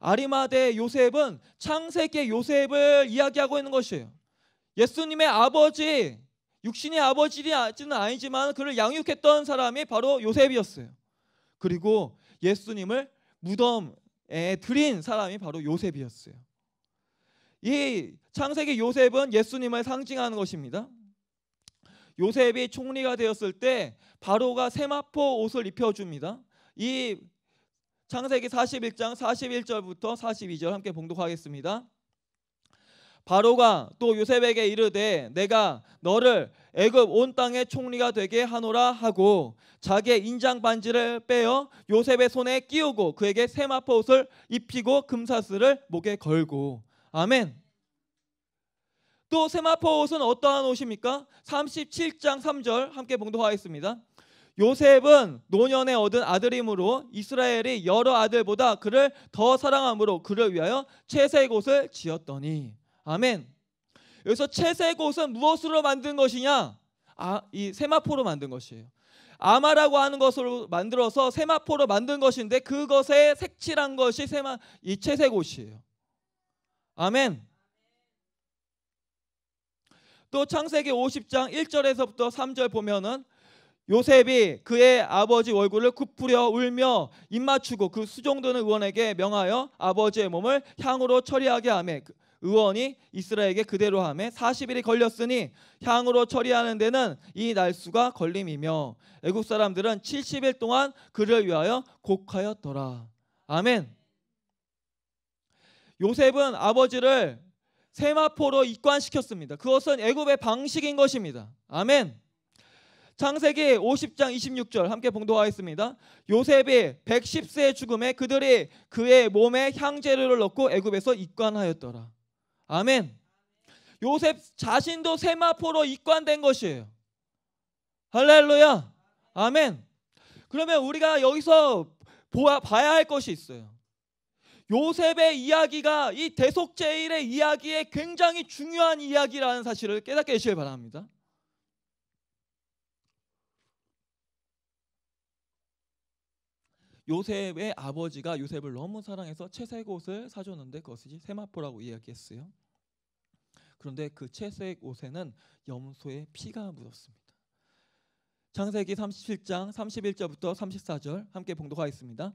[SPEAKER 2] 아리마대 요셉은 창세기 요셉을 이야기하고 있는 것이에요. 예수님의 아버지, 육신의 아버지는 아니지만 그를 양육했던 사람이 바로 요셉이었어요. 그리고 예수님을 무덤에 들인 사람이 바로 요셉이었어요. 이 창세기 요셉은 예수님을 상징하는 것입니다. 요셉이 총리가 되었을 때 바로가 세마포 옷을 입혀줍니다. 이 창세기 41장 41절부터 42절 함께 봉독하겠습니다. 바로가 또 요셉에게 이르되 내가 너를 애굽 온 땅의 총리가 되게 하노라 하고 자기의 인장 반지를 빼어 요셉의 손에 끼우고 그에게 세마포 옷을 입히고 금사슬을 목에 걸고 아멘. 또 세마포 옷은 어떠한 옷입니까? 37장 3절 함께 봉독하겠습니다. 요셉은 노년에 얻은 아들이므로 이스라엘이 여러 아들보다 그를 더 사랑함으로 그를 위하여 채색 옷을 지었더니 아멘. 여기서 채색 옷은 무엇으로 만든 것이냐? 아, 이 세마포로 만든 것이에요. 아마라고 하는 것으로 만들어서 세마포로 만든 것인데 그것에 색칠한 것이 세마 이 채색 옷이에요. 아멘. 또 창세기 50장 1절에서부터 3절 보면은 요셉이 그의 아버지 얼굴을 굽부려 울며 입 맞추고 그 수종되는 의원에게 명하여 아버지의 몸을 향으로 처리하게 하매 그 의원이 이스라엘에게 그대로 하매 40일이 걸렸으니 향으로 처리하는 데는 이 날수가 걸림이며 애국 사람들은 70일 동안 그를 위하여 곡하였더라. 아멘. 요셉은 아버지를 세마포로 입관시켰습니다. 그것은 애굽의 방식인 것입니다. 아멘. 창세기 50장 26절 함께 봉독하겠습니다. 요셉이 110세의 죽음에 그들이 그의 몸에 향재료를 넣고 애굽에서 입관하였더라. 아멘. 요셉 자신도 세마포로 입관된 것이에요. 할렐루야. 아멘. 그러면 우리가 여기서 보아, 봐야 할 것이 있어요. 요셉의 이야기가 이 대속제일의 이야기에 굉장히 중요한 이야기라는 사실을 깨닫게 되시길 바랍니다. 요셉의 아버지가 요셉을 너무 사랑해서 채색 옷을 사줬는데 그것이 세마포라고 이야기했어요. 그런데 그 채색 옷에는 염소의 피가 묻었습니다. 창세기 37장 31절부터 34절 함께 봉독하겠습니다.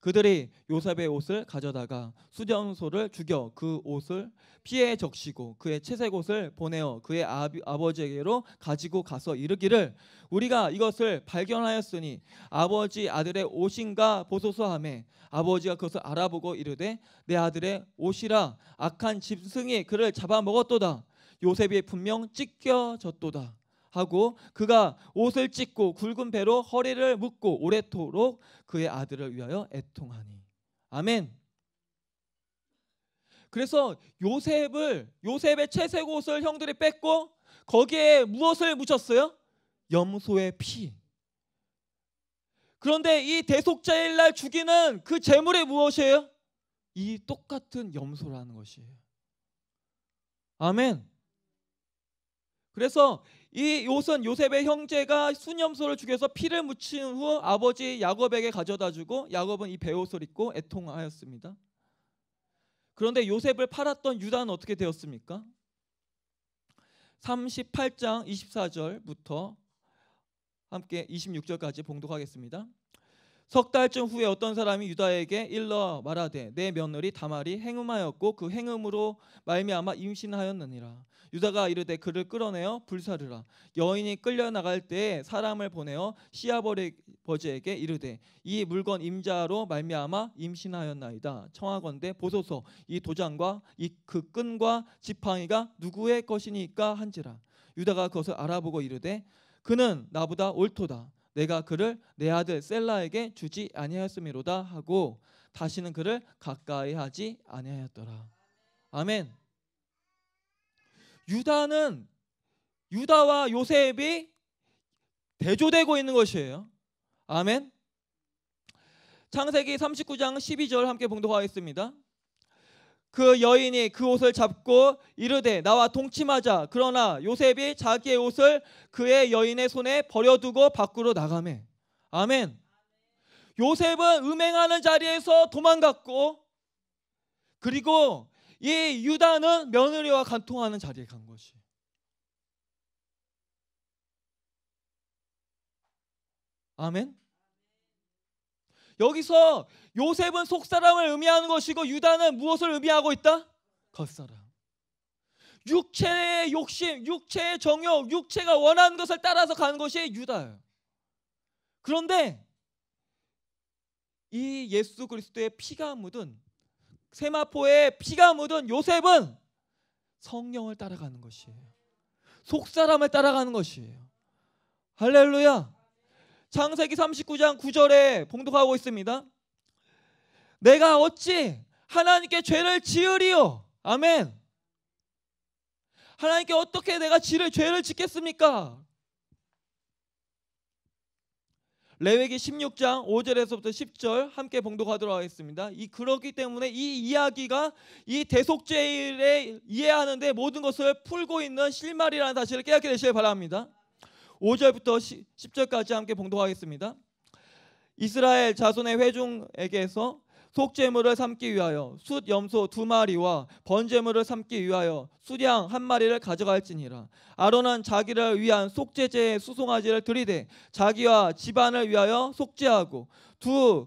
[SPEAKER 2] 그들이 요셉의 옷을 가져다가 수정소를 죽여 그 옷을 피에 적시고 그의 채색 옷을 보내어 그의 아비, 아버지에게로 가지고 가서 이르기를 우리가 이것을 발견하였으니 아버지 아들의 옷인가 보소서함에 아버지가 그것을 알아보고 이르되 내 아들의 옷이라 악한 짐승이 그를 잡아먹었도다 요셉이 분명 찢겨졌도다 하고 그가 옷을 찢고 굵은 배로 허리를 묶고 오래도록 그의 아들을 위하여 애통하니 아멘. 그래서 요셉을 요셉의 채색 옷을 형들이 뺏고 거기에 무엇을 묻혔어요? 염소의 피. 그런데 이 대속자일 날 죽이는 그재물이 무엇이에요? 이 똑같은 염소라는 것이에요. 아멘. 그래서 이 요셉, 요셉의 형제가 수념소를 죽여서 피를 묻힌 후 아버지 야곱에게 가져다 주고 야곱은 이 베옷을 입고 애통하였습니다. 그런데 요셉을 팔았던 유다는 어떻게 되었습니까? 38장 24절부터 함께 26절까지 봉독하겠습니다. 석 달쯤 후에 어떤 사람이 유다에게 일러 말하되 내 며느리 다말이 행음하였고 그 행음으로 말미암아 임신하였느니라 유다가 이르되 그를 끌어내어 불사르라. 여인이 끌려 나갈 때에 사람을 보내어 시아버지에게 이르되 이 물건 임자로 말미암아 임신하였나이다. 청하건대 보소서 이 도장과 이그 끈과 지팡이가 누구의 것이니까 한지라. 유다가 그것을 알아보고 이르되 그는 나보다 옳도다. 내가 그를 내 아들 셀라에게 주지 아니하였음이로다 하고 다시는 그를 가까이 하지 아니하였더라. 아멘. 유다는 유다와 요셉이 대조되고 있는 것이에요. 아멘. 창세기 39장 12절 함께 봉독하겠습니다. 그 여인이 그 옷을 잡고 이르되 나와 동침하자. 그러나 요셉이 자기의 옷을 그의 여인의 손에 버려두고 밖으로 나가매. 아멘. 요셉은 음행하는 자리에서 도망갔고 그리고 이 유다는 며느리와 간통하는 자리에 간 것이. 아멘. 여기서 요셉은 속사람을 의미하는 것이고 유다는 무엇을 의미하고 있다? 겉사람. 육체의 욕심, 육체의 정욕, 육체가 원하는 것을 따라서 간 것이 유다예요. 그런데 이 예수 그리스도의 피가 묻은 세마포에 피가 묻은 요셉은 성령을 따라가는 것이에요. 속사람을 따라가는 것이에요. 할렐루야. 창세기 39장 9절에 봉독하고 있습니다. 내가 어찌 하나님께 죄를 지으리요? 아멘. 하나님께 어떻게 내가 죄를 짓겠습니까? 레위기 16장 5절에서부터 10절 함께 봉독하도록 하겠습니다. 이 그렇기 때문에 이 이야기가 이 대속죄를 이해하는데 모든 것을 풀고 있는 실마리라는 사실을 깨닫게 되시길 바랍니다. 5절부터 10절까지 함께 봉독하겠습니다. 이스라엘 자손의 회중에게서 속죄물을 삼기 위하여 숫 염소 두 마리와 번제물을 삼기 위하여 수량 한 마리를 가져갈지니라 아론은 자기를 위한 속죄제의 수송아지를 들이대 자기와 집안을 위하여 속죄하고 두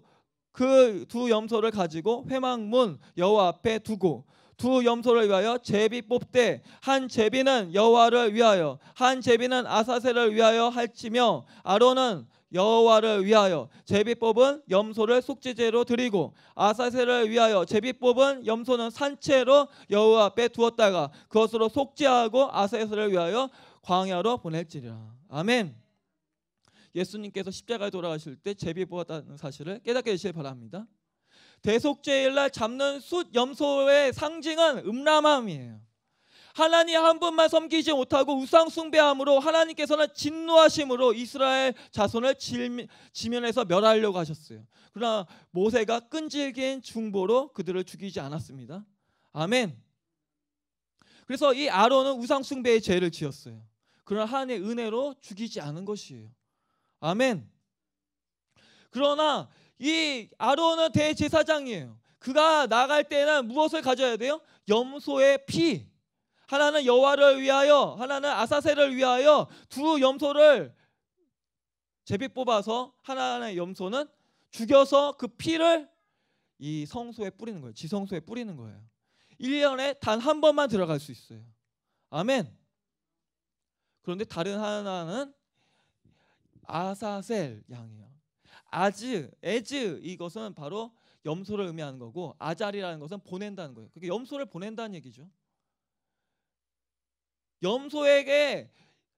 [SPEAKER 2] 그두 그 염소를 가지고 회막문 여호와 앞에 두고 두 염소를 위하여 제비 뽑되 한 제비는 여호와를 위하여 한 제비는 아사세를 위하여 할지며 아론은 여호와를 위하여 제비뽑은 염소를 속죄제로 드리고 아사세를 위하여 제비뽑은 염소는 산채로 여호와 앞에 두었다가 그것으로 속죄하고 아사세를 위하여 광야로 보낼지라 아멘. 예수님께서 십자가에 돌아가실 때 제비 뽑았다는 사실을 깨닫게 되시길 바랍니다. 대속죄일날 잡는 숫 염소의 상징은 음란함이에요. 하나님 한 분만 섬기지 못하고 우상 숭배함으로 하나님께서는 진노하심으로 이스라엘 자손을 지면에서 멸하려고 하셨어요. 그러나 모세가 끈질긴 중보로 그들을 죽이지 않았습니다. 아멘. 그래서 이 아론은 우상 숭배의 죄를 지었어요. 그러나 하나님의 은혜로 죽이지 않은 것이에요. 아멘. 그러나 이 아론은 대제사장이에요. 그가 나갈 때는 무엇을 가져야 돼요? 염소의 피. 하나는 여호와를 위하여 하나는 아사셀을 위하여 두 염소를 제비 뽑아서 하나의 염소는 죽여서 그 피를 이 성소에 뿌리는 거예요. 지성소에 뿌리는 거예요. 1년에 단 한 번만 들어갈 수 있어요. 아멘. 그런데 다른 하나는 아사셀 양이에요. 아즈, 에즈 이것은 바로 염소를 의미하는 거고 아자리라는 것은 보낸다는 거예요. 그게 그러니까 염소를 보낸다는 얘기죠. 염소에게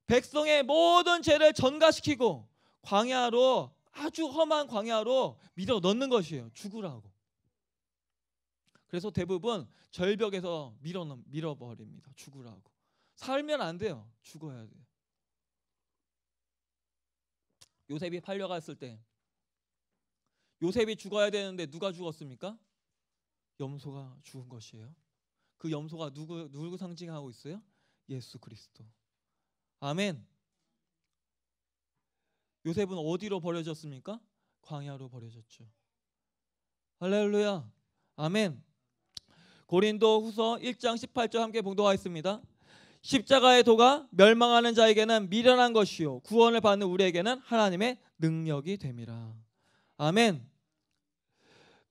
[SPEAKER 2] 백성의 모든 죄를 전가시키고 광야로 아주 험한 광야로 밀어 넣는 것이에요. 죽으라고. 그래서 대부분 절벽에서 밀어 밀어버립니다. 죽으라고. 살면 안 돼요. 죽어야 돼요. 요셉이 팔려갔을 때 요셉이 죽어야 되는데 누가 죽었습니까? 염소가 죽은 것이에요. 그 염소가 누구 누구 상징하고 있어요? 예수 그리스도. 아멘. 요셉은 어디로 버려졌습니까? 광야로 버려졌죠. 할렐루야. 아멘. 고린도 후서 1장 18절 함께 봉독하겠습니다. 십자가의 도가 멸망하는 자에게는 미련한 것이요 구원을 받는 우리에게는 하나님의 능력이 됨이라. 아멘.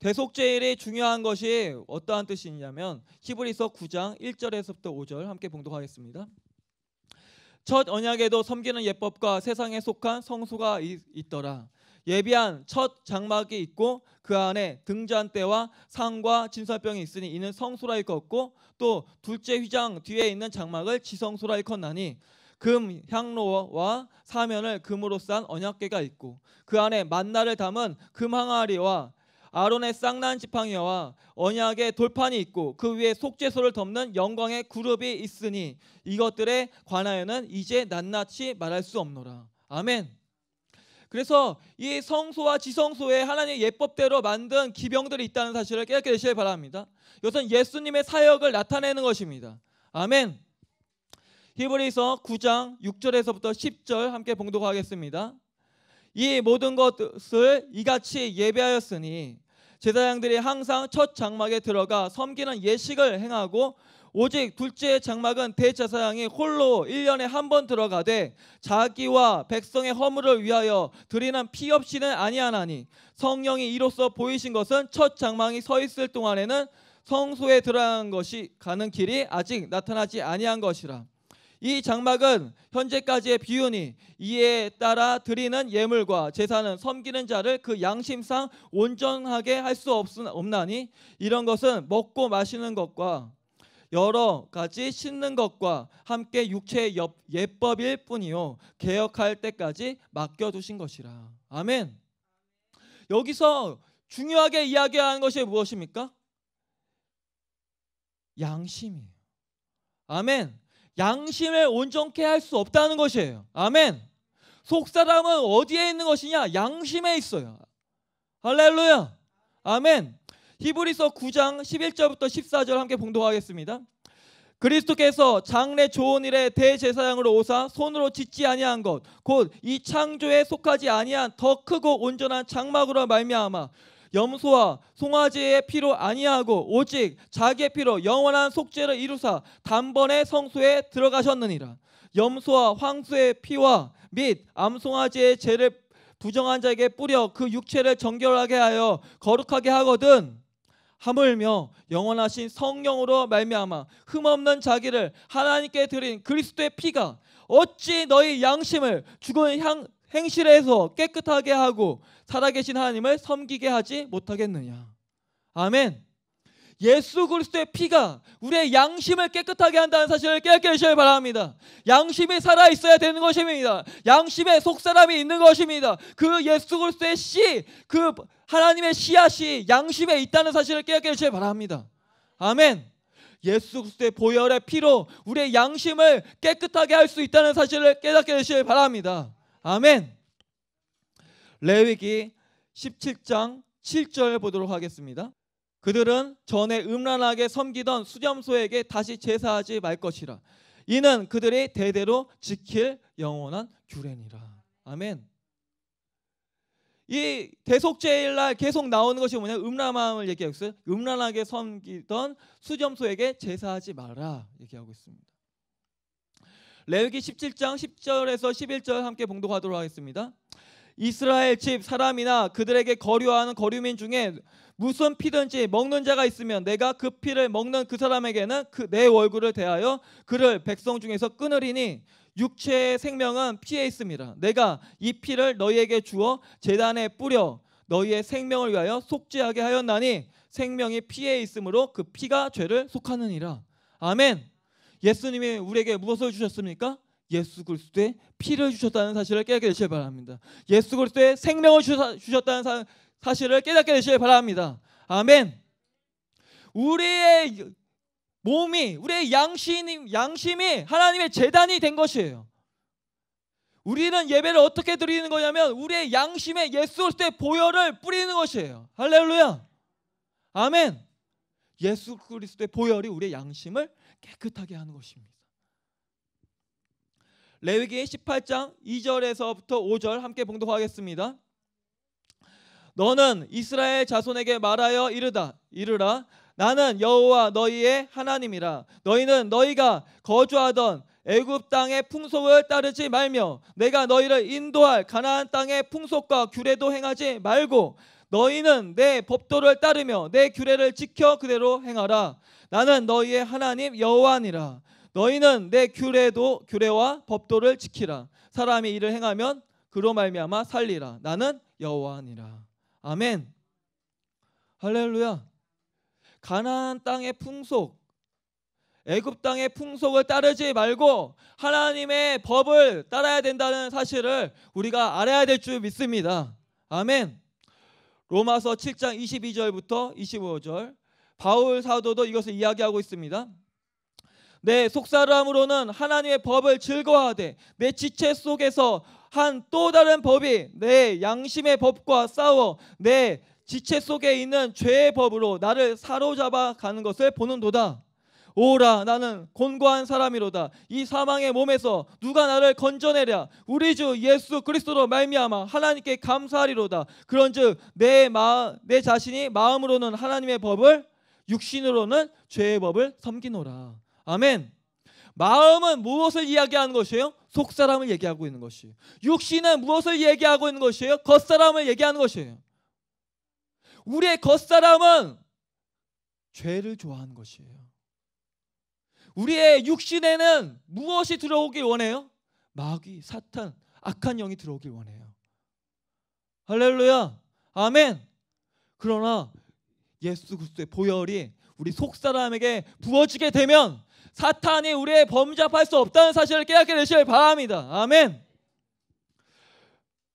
[SPEAKER 2] 대속제일의 중요한 것이 어떠한 뜻이냐면 히브리서 9장 1절에서부터 5절 함께 봉독하겠습니다. 첫 언약에도 섬기는 예법과 세상에 속한 성소가 있더라. 예비한 첫 장막이 있고 그 안에 등잔대와 상과 진설병이 있으니 이는 성소라 일컫고 또 둘째 휘장 뒤에 있는 장막을 지성소라 일컫나니 금 향로와 사면을 금으로 싼 언약궤가 있고 그 안에 만나를 담은 금 항아리와 아론의 쌍난 지팡이와 언약의 돌판이 있고 그 위에 속죄소를 덮는 영광의 그룹이 있으니 이것들에 관하여는 이제 낱낱이 말할 수 없노라. 아멘. 그래서 이 성소와 지성소에 하나님의 예법대로 만든 기병들이 있다는 사실을 깨닫게 되시길 바랍니다. 이것은 예수님의 사역을 나타내는 것입니다. 아멘. 히브리서 9장 6절에서부터 10절 함께 봉독하겠습니다. 이 모든 것을 이같이 예배하였으니 제사장들이 항상 첫 장막에 들어가 섬기는 예식을 행하고 오직 둘째 장막은 대제사장이 홀로 1년에 한 번 들어가되 자기와 백성의 허물을 위하여 드리는 피 없이는 아니하나니 성령이 이로써 보이신 것은 첫 장막이 서 있을 동안에는 성소에 들어간 것이 가는 길이 아직 나타나지 아니한 것이라 이 장막은 현재까지의 비운이 이에 따라 드리는 예물과 제사는 섬기는 자를 그 양심상 온전하게 할 수 없나니 이런 것은 먹고 마시는 것과 여러 가지 씻는 것과 함께 육체의 예법일 뿐이요 개혁할 때까지 맡겨 두신 것이라. 아멘. 여기서 중요하게 이야기하는 것이 무엇입니까? 양심이에요. 아멘. 양심을 온전케 할 수 없다는 것이에요. 아멘. 속사람은 어디에 있는 것이냐? 양심에 있어요. 할렐루야. 아멘. 히브리서 9장 11절부터 14절 함께 봉독하겠습니다. 그리스도께서 장래 좋은 일에 대제사장으로 오사 손으로 짓지 아니한 것 곧 이 창조에 속하지 아니한 더 크고 온전한 장막으로 말미암아 염소와 송아지의 피로 아니하고 오직 자기의 피로 영원한 속죄를 이루사 단번에 성소에 들어가셨느니라. 염소와 황소의 피와 및 암송아지의 죄를 부정한 자에게 뿌려 그 육체를 정결하게 하여 거룩하게 하거든 하물며 영원하신 성령으로 말미암아 흠없는 자기를 하나님께 드린 그리스도의 피가 어찌 너희 양심을 죽은 향, 행실에서 깨끗하게 하고 살아계신 하나님을 섬기게 하지 못하겠느냐. 아멘. 예수 그리스도의 피가 우리의 양심을 깨끗하게 한다는 사실을 깨닫게 되시길 바랍니다. 양심이 살아 있어야 되는 것입니다. 양심의 속사람이 있는 것입니다. 그 예수 그리스도의 씨, 그 하나님의 씨앗이 양심에 있다는 사실을 깨닫게 되시길 바랍니다. 아멘. 예수 그리스도의 보혈의 피로 우리의 양심을 깨끗하게 할 수 있다는 사실을 깨닫게 되시길 바랍니다. 아멘. 레위기 17장 7절 보도록 하겠습니다. 그들은 전에 음란하게 섬기던 수렴소에게 다시 제사하지 말 것이라. 이는 그들이 대대로 지킬 영원한 규례니라. 아멘. 이 대속제일날 계속 나오는 것이 뭐냐? 음란함을 얘기하고 있어요. 음란하게 섬기던 수점소에게 제사하지 마라 얘기하고 있습니다. 레위기 17장 10절에서 11절 함께 봉독하도록 하겠습니다. 이스라엘 집 사람이나 그들에게 거류하는 거류민 중에 무슨 피든지 먹는 자가 있으면 내가 그 피를 먹는 그 사람에게는 그내얼굴을 대하여 그를 백성 중에서 끊으리니 육체의 생명은 피에 있습니다. 내가 이 피를 너희에게 주어 재단에 뿌려 너희의 생명을 위하여 속죄하게 하였나니 생명이 피에 있으므로 그 피가 죄를 속하느니라. 아멘. 예수님이 우리에게 무엇을 주셨습니까? 예수 그리스도의 피를 주셨다는 사실을 깨닫게 되시길 바랍니다. 예수 그리스도의 생명을 주셨다는 사, 사실을 깨닫게 되시길 바랍니다. 아멘. 우리의 몸이 우리의 양심, 양심이 하나님의 재단이 된 것이에요. 우리는 예배를 어떻게 드리는 거냐면 우리의 양심에 예수 그리스도의 보혈을 뿌리는 것이에요. 할렐루야. 아멘. 예수 그리스도의 보혈이 우리의 양심을 깨끗하게 하는 것입니다. 레위기 18장 2절에서부터 5절 함께 봉독하겠습니다. 너는 이스라엘 자손에게 말하여 이르다 이르라 나는 여호와 너희의 하나님이라 너희는 너희가 거주하던 애굽 땅의 풍속을 따르지 말며 내가 너희를 인도할 가나안 땅의 풍속과 규례도 행하지 말고 너희는 내 법도를 따르며 내 규례를 지켜 그대로 행하라 나는 너희의 하나님 여호와니라 너희는 내 규례도 규례와 법도를 지키라. 사람이 이를 행하면 그로 말미암아 살리라. 나는 여호와니라. 아멘. 할렐루야. 가나안 땅의 풍속 애굽 땅의 풍속을 따르지 말고 하나님의 법을 따라야 된다는 사실을 우리가 알아야 될 줄 믿습니다. 아멘. 로마서 7장 22절부터 25절 바울 사도도 이것을 이야기하고 있습니다. 내 속사람으로는 하나님의 법을 즐거워하되 내 지체 속에서 한 또 다른 법이 내 양심의 법과 싸워 내 지체 속에 있는 죄의 법으로 나를 사로잡아 가는 것을 보는도다. 오라 나는 곤고한 사람이로다 이 사망의 몸에서 누가 나를 건져내랴 우리 주 예수 그리스도로 말미암아 하나님께 감사하리로다 그런즉 내 마음 내 자신이 마음으로는 하나님의 법을 육신으로는 죄의 법을 섬기노라 아멘. 마음은 무엇을 이야기하는 것이에요? 속사람을 얘기하고 있는 것이에요. 육신은 무엇을 얘기하고 있는 것이에요? 겉사람을 얘기하는 것이에요. 우리의 겉사람은 죄를 좋아하는 것이에요. 우리의 육신에는 무엇이 들어오길 원해요? 마귀, 사탄, 악한 영이 들어오길 원해요. 할렐루야. 아멘. 그러나 예수 그리스도의 보혈이 우리 속사람에게 부어지게 되면 사탄이 우리의 범접할 수 없다는 사실을 깨닫게 되시길 바랍니다. 아멘.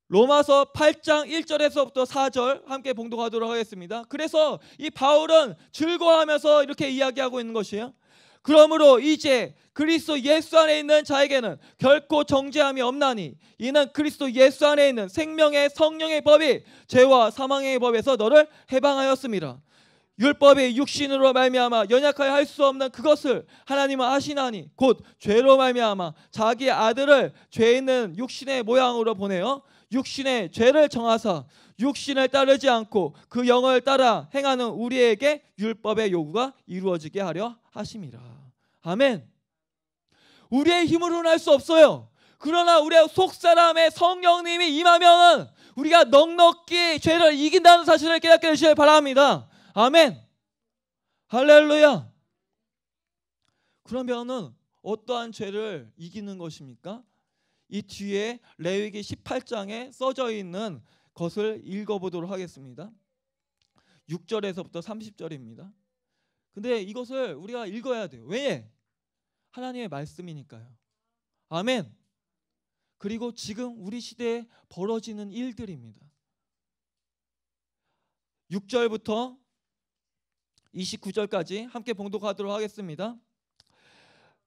[SPEAKER 2] 로마서 8장 1절에서부터 4절 함께 봉독하도록 하겠습니다. 그래서 이 바울은 즐거워하면서 이렇게 이야기하고 있는 것이에요. 그러므로 이제 그리스도 예수 안에 있는 자에게는 결코 정죄함이 없나니 이는 그리스도 예수 안에 있는 생명의 성령의 법이 죄와 사망의 법에서 너를 해방하였습니다. 율법의 육신으로 말미암아 연약하여 할 수 없는 그것을 하나님은 아시나니 곧 죄로 말미암아 자기 아들을 죄 있는 육신의 모양으로 보내어 육신의 죄를 정하사 육신을 따르지 않고 그 영을 따라 행하는 우리에게 율법의 요구가 이루어지게 하려 하심이라. 아멘. 우리의 힘으로는 할 수 없어요. 그러나 우리의 속사람의 성령님이 임하면 우리가 넉넉히 죄를 이긴다는 사실을 깨닫게 되시길 바랍니다. 아멘. 할렐루야. 그러면은 어떠한 죄를 이기는 것입니까? 이 뒤에 레위기 18장에 써져 있는 것을 읽어보도록 하겠습니다. 6절에서부터 30절입니다. 근데 이것을 우리가 읽어야 돼요. 왜? 하나님의 말씀이니까요. 아멘. 그리고 지금 우리 시대에 벌어지는 일들입니다. 6절부터 29절까지 함께 봉독하도록 하겠습니다.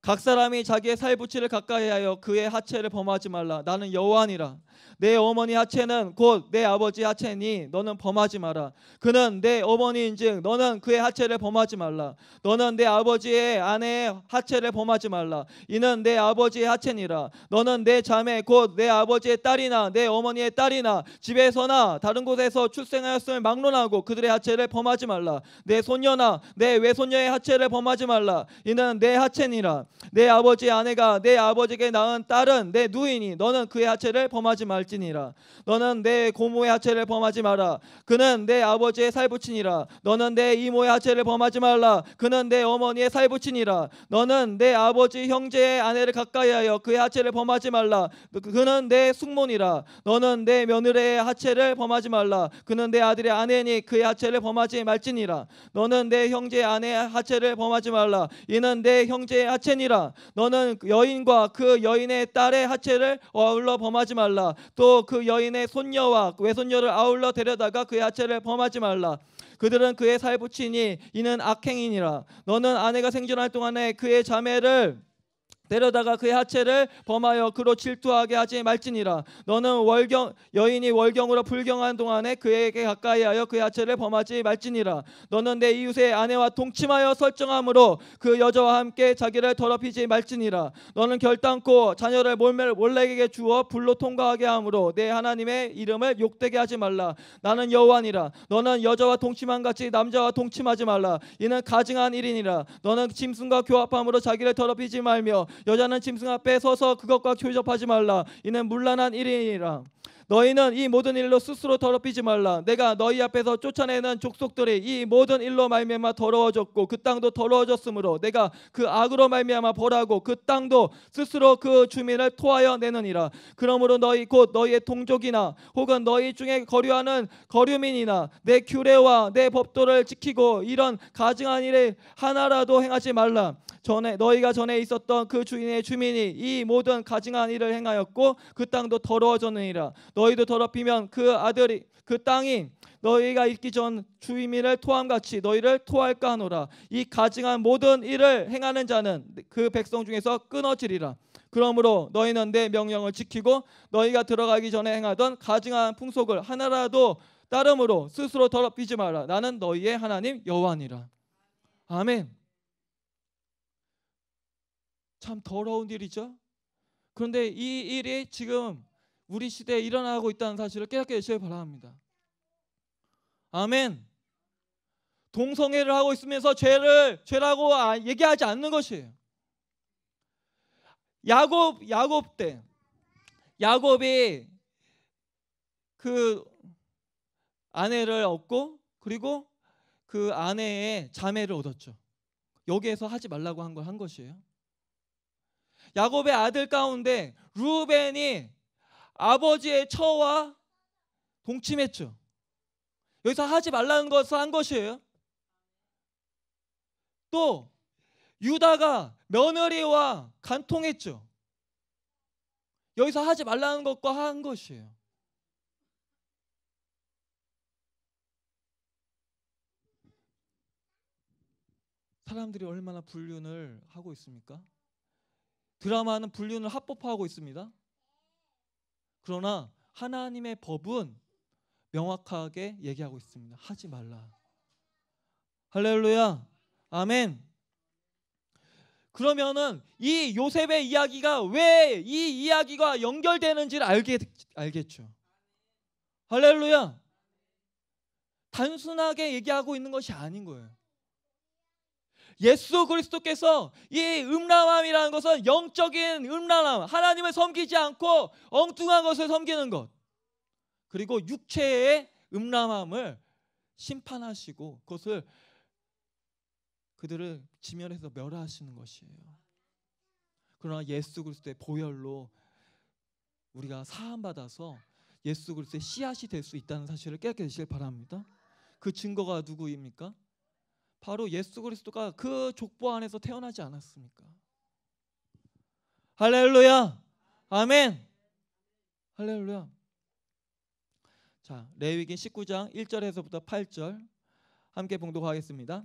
[SPEAKER 2] 각 사람이 자기의 살부치를 가까이하여 그의 하체를 범하지 말라. 나는 여호와니라. 내 어머니 하체는 곧 내 아버지 하체니 너는 범하지 마라. 그는 내 어머니인즉 너는 그의 하체를 범하지 말라. 너는 내 아버지의 아내의 하체를 범하지 말라. 이는 내 아버지의 하체니라. 너는 내 자매 곧 내 아버지의 딸이나 내 어머니의 딸이나 집에서나 다른 곳에서 출생하였음을 막론하고 그들의 하체를 범하지 말라. 내 손녀나 내 외손녀의 하체를 범하지 말라. 이는 내 하체니라. 내아버지 아내가 내 아버지에게 낳은 딸은 내 누이니 너는 그의 하체를 범하지 말지니라 너는 내 고모의 하체를 범하지 마라 그는 내 아버지의 살부친이라 너는 내 이모의 하체를 범하지 말라 그는 내 어머니의 살부친이라 너는 내 아버지 형제의 아내를 가까이하여 그의 하체를 범하지 말라 그, 그는 내 숙모니라 너는 내 며느리의 하체를 범하지 말라 그는 내 아들의 아내니 그의 하체를 범하지 말지니라 너는 내 형제의 아내의 하체를 범하지 말라 이는 내 형제의 하체니 하니라 너는 그 여인과 그 여인의 딸의 하체를 아울러 범하지 말라 또 그 여인의 손녀와 그 외손녀를 아울러 데려다가 그의 하체를 범하지 말라 그들은 그의 살 붙이니 이는 악행이니라 너는 아내가 생존할 동안에 그의 자매를 데려다가 그의 하체를 범하여 그로 질투하게 하지 말지니라 너는 월경 여인이 월경으로 불경한 동안에 그에게 가까이하여 그의 하체를 범하지 말지니라 너는 내 이웃의 아내와 동침하여 설정함으로 그 여자와 함께 자기를 더럽히지 말지니라 너는 결단코 자녀를 몰래에게 주어 불로 통과하게 함으로 내 하나님의 이름을 욕되게 하지 말라 나는 여호와니라 너는 여자와 동침한 같이 남자와 동침하지 말라 이는 가증한 일이니라 너는 짐승과 교합함으로 자기를 더럽히지 말며 여자는 짐승 앞에 서서 그것과 교접하지 말라. 이는 물란한 일이니라. 너희는 이 모든 일로 스스로 더럽히지 말라. 내가 너희 앞에서 쫓아내는 족속들이 이 모든 일로 말미암아 더러워졌고 그 땅도 더러워졌으므로 내가 그 악으로 말미암아 벌하고 그 땅도 스스로 그 주민을 토하여 내느니라. 그러므로 너희 곧 너희의 동족이나 혹은 너희 중에 거류하는 거류민이나 내 규례와 내 법도를 지키고 이런 가증한 일에 하나라도 행하지 말라. 전에 너희가 전에 있었던 그 주인의 주민이 이 모든 가증한 일을 행하였고 그 땅도 더러워졌느니라 너희도 더럽히면 그 아들이 그 땅이 너희가 있기 전주민를 토함같이 너희를 토할까 하노라 이 가증한 모든 일을 행하는 자는 그 백성 중에서 끊어지리라 그러므로 너희는 내 명령을 지키고 너희가 들어가기 전에 행하던 가증한 풍속을 하나라도 따름으로 스스로 더럽히지 마라 나는 너희의 하나님 여호와니라 아멘 참 더러운 일이죠. 그런데 이 일이 지금 우리 시대에 일어나고 있다는 사실을 깨닫게 되시길 바랍니다. 아멘. 동성애를 하고 있으면서 죄를 죄라고 아, 얘기하지 않는 것이에요. 야곱 야곱 때 야곱이 그 아내를 얻고 그리고 그 아내의 자매를 얻었죠. 여기에서 하지 말라고 한 걸한 한 것이에요. 야곱의 아들 가운데 루벤이 아버지의 처와 동침했죠. 여기서 하지 말라는 것을 한 것이에요. 또 유다가 며느리와 간통했죠. 여기서 하지 말라는 것과 한 것이에요. 사람들이 얼마나 불륜을 하고 있습니까? 드라마는 불륜을 합법화하고 있습니다. 그러나 하나님의 법은 명확하게 얘기하고 있습니다. 하지 말라. 할렐루야. 아멘. 그러면은 이 요셉의 이야기가 왜 이 이야기가 연결되는지를 알게 알겠죠. 할렐루야. 단순하게 얘기하고 있는 것이 아닌 거예요. 예수 그리스도께서 이 음란함이라는 것은 영적인 음란함, 하나님을 섬기지 않고 엉뚱한 것을 섬기는 것, 그리고 육체의 음란함을 심판하시고 그것을 그들을 지면에서 멸하시는 것이에요. 그러나 예수 그리스도의 보혈로 우리가 사함 받아서 예수 그리스도의 씨앗이 될 수 있다는 사실을 깨닫게 되시길 바랍니다. 그 증거가 누구입니까? 바로 예수 그리스도가 그 족보 안에서 태어나지 않았습니까? 할렐루야. 아멘. 할렐루야. 자, 레위기 19장 1절에서부터 8절 함께 봉독하겠습니다.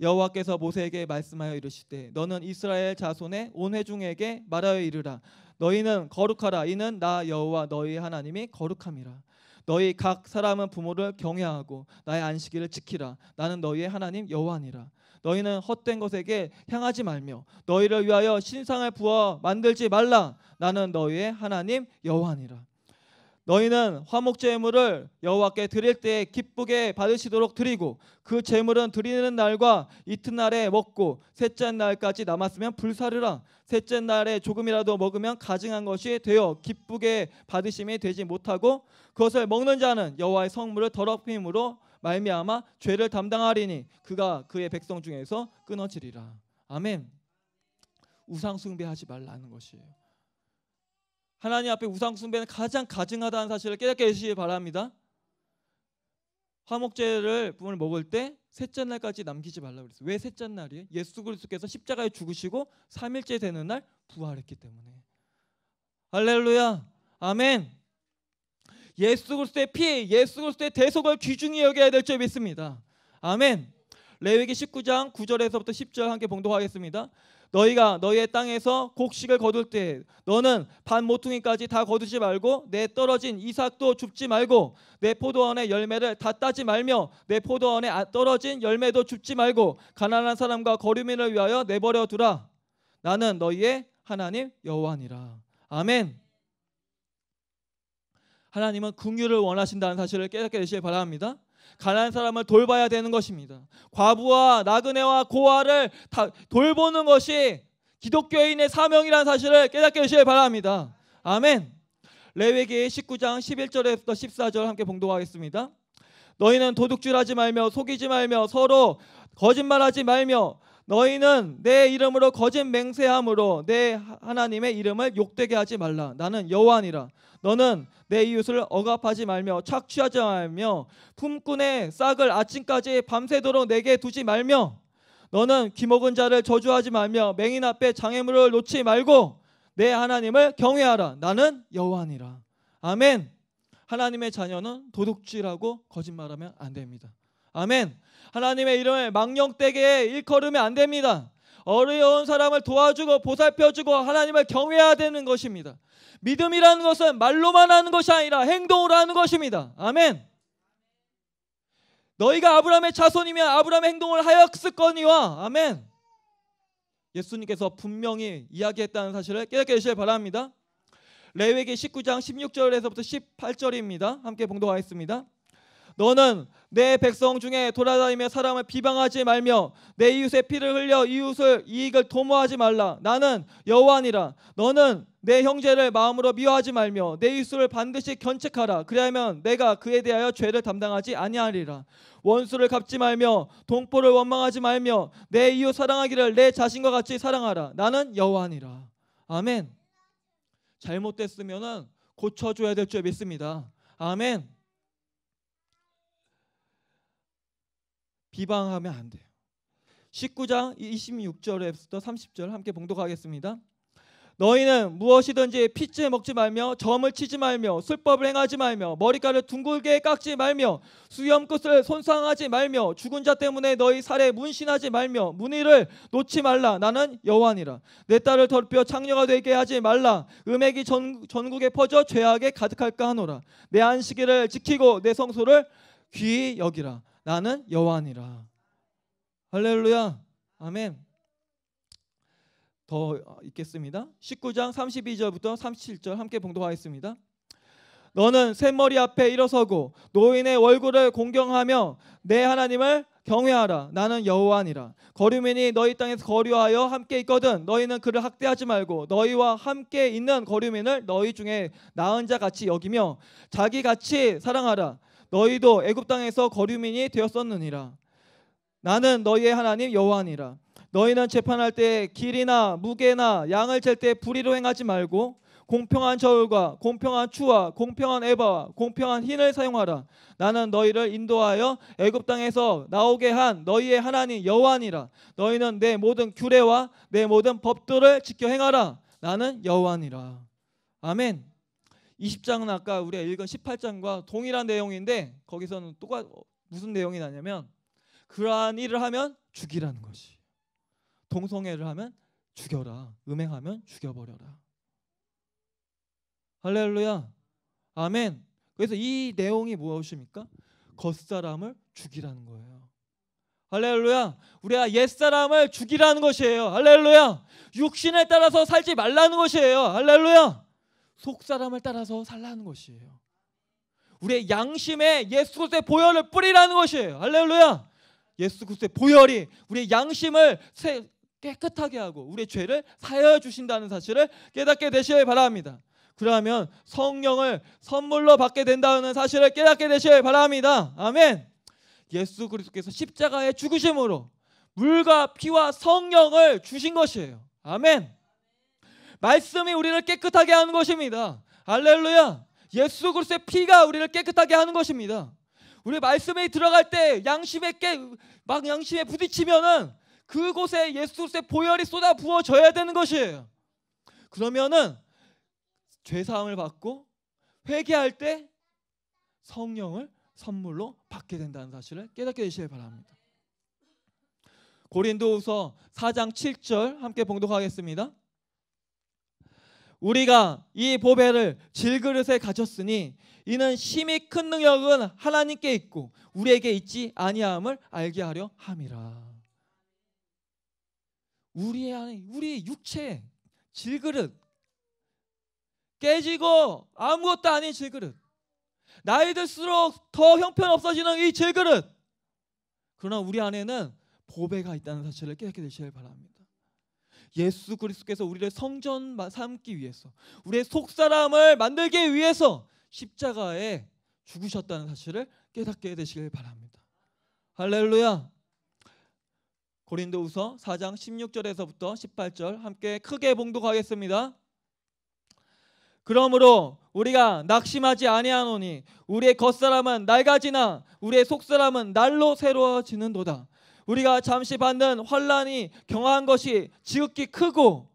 [SPEAKER 2] 여호와께서 모세에게 말씀하여 이르시되 너는 이스라엘 자손의 온 회중에게 말하여 이르라 너희는 거룩하라 이는 나 여호와 너희 하나님이 거룩함이라 너희 각 사람은 부모를 경외하고 나의 안식일을 지키라. 나는 너희의 하나님 여호와니라. 너희는 헛된 것에게 향하지 말며 너희를 위하여 신상을 부어 만들지 말라. 나는 너희의 하나님 여호와니라. 너희는 화목 제물을 여호와께 드릴 때 기쁘게 받으시도록 드리고 그 제물은 드리는 날과 이튿날에 먹고 셋째 날까지 남았으면 불사르라 셋째 날에 조금이라도 먹으면 가증한 것이 되어 기쁘게 받으심이 되지 못하고 그것을 먹는 자는 여호와의 성물을 더럽힘으로 말미암아 죄를 담당하리니 그가 그의 백성 중에서 끊어지리라 아멘 우상 숭배하지 말라는 것이에요 하나님 앞에 우상 숭배는 가장 가증하다는 사실을 깨닫게 해주시기 바랍니다. 화목제를 부모 먹을 때 셋째 날까지 남기지 말라 그랬어요. 왜 셋째 날이에요? 예수 그리스도께서 십자가에 죽으시고 3일째 되는 날 부활했기 때문에. 할렐루야. 아멘. 예수 그리스도의 피, 예수 그리스도의 대속을 귀중히 여겨야 될 줄 믿습니다. 아멘. 레위기 19장 9절에서부터 10절 함께 봉독하겠습니다. 너희가 너희의 땅에서 곡식을 거둘 때 너는 반 모퉁이까지 다 거두지 말고 내 떨어진 이삭도 줍지 말고 내 포도원의 열매를 다 따지 말며 내포도원의 아, 떨어진 열매도 줍지 말고 가난한 사람과 거류민을 위하여 내버려 두라 나는 너희의 하나님 여호와니라 아멘 하나님은 긍휼을 원하신다는 사실을 깨닫게 되시길 바랍니다 가난한 사람을 돌봐야 되는 것입니다. 과부와 나그네와 고아를 돌보는 것이 기독교인의 사명이라는 사실을 깨닫게 되시길 바랍니다. 아멘. 레위기 19장 11절에서 14절 함께 봉독하겠습니다. 너희는 도둑질하지 말며 속이지 말며 서로 거짓말하지 말며 너희는 내 이름으로 거짓 맹세함으로 내 하나님의 이름을 욕되게 하지 말라. 나는 여호와니라. 너는 내 이웃을 억압하지 말며 착취하지 말며 품꾼의 싹을 아침까지 밤새도록 내게 두지 말며 너는 기먹은 자를 저주하지 말며 맹인 앞에 장애물을 놓지 말고 내 하나님을 경외하라. 나는 여호와니라. 아멘. 하나님의 자녀는 도둑질하고 거짓말하면 안 됩니다. 아멘. 하나님의 이름을 망령되게 일컬으면 안 됩니다. 어려운 사람을 도와주고 보살펴주고 하나님을 경외해야 되는 것입니다. 믿음이라는 것은 말로만 하는 것이 아니라 행동으로 하는 것입니다. 아멘. 너희가 아브라함의 자손이면 아브라함의 행동을 하였을 거니와 아멘. 예수님께서 분명히 이야기했다는 사실을 깨닫게 되시길 바랍니다. 레위기 19장 16절에서부터 18절입니다. 함께 봉독하겠습니다. 너는 내 백성 중에 돌아다니며 사람을 비방하지 말며 내 이웃의 피를 흘려 이웃을 이익을 도모하지 말라. 나는 여호와니라. 너는 내 형제를 마음으로 미워하지 말며 내 이웃을 반드시 견책하라. 그리하면 내가 그에 대하여 죄를 담당하지 아니하리라. 원수를 갚지 말며 동포를 원망하지 말며 내 이웃 사랑하기를 내 자신과 같이 사랑하라. 나는 여호와니라. 아멘. 잘못됐으면은 고쳐줘야 될 줄 믿습니다. 아멘. 비방하면 안 돼요. 19장 2 6절에서 30절 함께 봉독하겠습니다. 너희는 무엇이든지 피째 먹지 말며 점을 치지 말며 술법을 행하지 말며 머리카락을 둥글게 깎지 말며 수염끝을 손상하지 말며 죽은 자 때문에 너희 살에 문신하지 말며 무늬를 놓지 말라 나는 여호와니라 내 딸을 더럽 창녀가 되게 하지 말라 음액이 전, 전국에 퍼져 죄악에 가득할까 하노라 내 안식일을 지키고 내 성소를 귀히 여기라 나는 여호와니라. 할렐루야. 아멘. 더 있겠습니다. 19장 32절부터 37절 함께 봉독하겠습니다. 너는 샘머리 앞에 일어서고 노인의 얼굴을 공경하며 내 하나님을 경외하라 나는 여호와니라 거류민이 너희 땅에서 거류하여 함께 있거든 너희는 그를 학대하지 말고 너희와 함께 있는 거류민을 너희 중에 나은 자 같이 여기며 자기 같이 사랑하라 너희도 애굽 땅에서 거류민이 되었었느니라. 나는 너희의 하나님 여호와니라. 너희는 재판할 때 길이나 무게나 양을 잴때 불의로 행하지 말고 공평한 저울과 공평한 추와 공평한 에바와 공평한 흰을 사용하라. 나는 너희를 인도하여 애굽 땅에서 나오게 한 너희의 하나님 여호와니라. 너희는 내 모든 규례와 내 모든 법도를 지켜 행하라. 나는 여호와니라. 아멘. 20장은 아까 우리가 읽은 18장과 동일한 내용인데 거기서는 똑같 어, 무슨 내용이 나냐면 그러한 일을 하면 죽이라는 것이 동성애를 하면 죽여라 음행하면 죽여버려라 할렐루야 아멘 그래서 이 내용이 무엇입니까 겉사람을 죽이라는 거예요 할렐루야. 우리가 옛사람을 죽이라는 것이에요. 할렐루야. 육신에 따라서 살지 말라는 것이에요. 할렐루야. 속 사람을 따라서 살라는 것이에요. 우리의 양심에 예수 그리스도의 보혈을 뿌리라는 것이에요. 할렐루야. 예수 그리스도의 보혈이 우리의 양심을 깨끗하게 하고 우리의 죄를 사여 주신다는 사실을 깨닫게 되시길 바랍니다. 그러면 성령을 선물로 받게 된다는 사실을 깨닫게 되시길 바랍니다. 아멘. 예수 그리스도께서 십자가에 죽으심으로 물과 피와 성령을 주신 것이에요. 아멘. 말씀이 우리를 깨끗하게 하는 것입니다. 알렐루야. 예수 그리스도의 피가 우리를 깨끗하게 하는 것입니다. 우리 말씀에 들어갈 때 양심에 깨막 양심에 부딪히면은 그곳에 예수 그리스도의 보혈이 쏟아 부어져야 되는 것이에요. 그러면은 죄 사함을 받고 회개할 때 성령을 선물로 받게 된다는 사실을 깨닫게 되시길 바랍니다. 고린도후서 4장 7절 함께 봉독하겠습니다. 우리가 이 보배를 질그릇에 가졌으니 이는 심히 큰 능력은 하나님께 있고 우리에게 있지 아니함을 알게 하려 함이라. 우리의 안에 우리 육체 질그릇 깨지고 아무것도 아닌 질그릇 나이 들수록 더 형편없어지는 이 질그릇 그러나 우리 안에는 보배가 있다는 사실을 깨닫게 되시길 바랍니다. 예수 그리스도께서 우리를 성전 삼기 위해서 우리의 속사람을 만들기 위해서 십자가에 죽으셨다는 사실을 깨닫게 되시길 바랍니다. 할렐루야. 고린도후서 4장 16절에서부터 18절 함께 크게 봉독하겠습니다. 그러므로 우리가 낙심하지 아니하노니 우리의 겉사람은 낡아지나 우리의 속사람은 날로 새로워지는도다. 우리가 잠시 받는 환란이 경한 것이 지극히 크고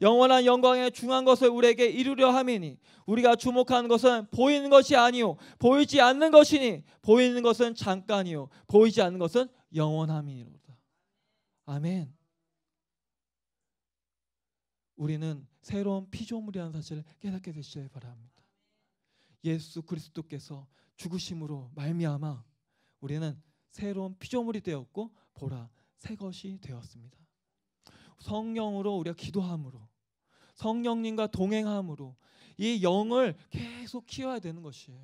[SPEAKER 2] 영원한 영광의 중한 것을 우리에게 이루려 함이니 우리가 주목하는 것은 보이는 것이 아니요 보이지 않는 것이니 보이는 것은 잠깐이요 보이지 않는 것은 영원함이로다 아멘. 우리는 새로운 피조물이라는 사실을 깨닫게 되시길 바랍니다. 예수 그리스도께서 죽으심으로 말미암아 우리는 새로운 피조물이 되었고 보라 새 것이 되었습니다. 성령으로 우리가 기도함으로 성령님과 동행함으로 이 영을 계속 키워야 되는 것이에요.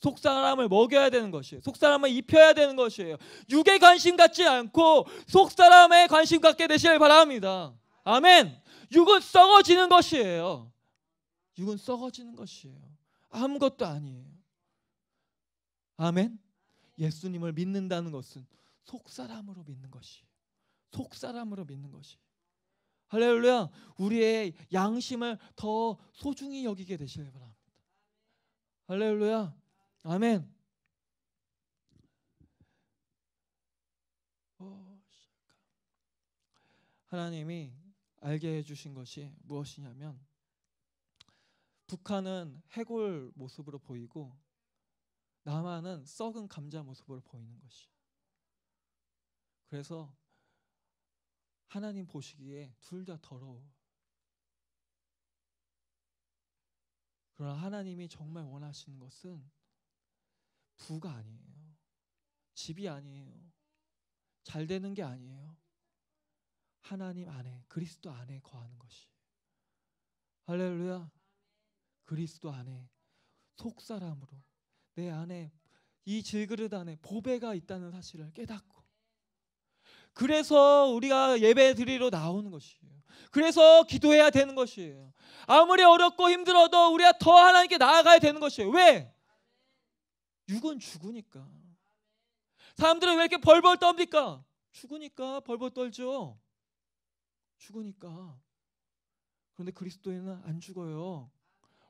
[SPEAKER 2] 속 사람을 먹여야 되는 것이에요. 속 사람을 입혀야 되는 것이에요. 육에 관심 갖지 않고 속 사람에 관심 갖게 되시길 바랍니다. 아멘. 육은 썩어지는 것이에요. 육은 썩어지는 것이에요. 아무것도 아니에요. 아멘. 예수님을 믿는다는 것은 속사람으로 믿는 것이 속사람으로 믿는 것이 할렐루야 우리의 양심을 더 소중히 여기게 되시길 바랍니다 할렐루야 아멘 하나님이 알게 해주신 것이 무엇이냐면 북한은 해골 모습으로 보이고 남한은 썩은 감자 모습으로 보이는 것이 그래서 하나님 보시기에 둘 다 더러워. 그러나 하나님이 정말 원하시는 것은 부가 아니에요. 집이 아니에요. 잘 되는 게 아니에요. 하나님 안에, 그리스도 안에 거하는 것이. 할렐루야. 그리스도 안에, 속사람으로, 내 안에, 이 질그릇 안에 보배가 있다는 사실을 깨닫고, 그래서 우리가 예배 드리러 나오는 것이에요. 그래서 기도해야 되는 것이에요. 아무리 어렵고 힘들어도 우리가 더 하나님께 나아가야 되는 것이에요. 왜? 육은 죽으니까. 사람들은 왜 이렇게 벌벌 떱니까? 죽으니까 벌벌 떨죠. 죽으니까. 그런데 그리스도인은 안 죽어요.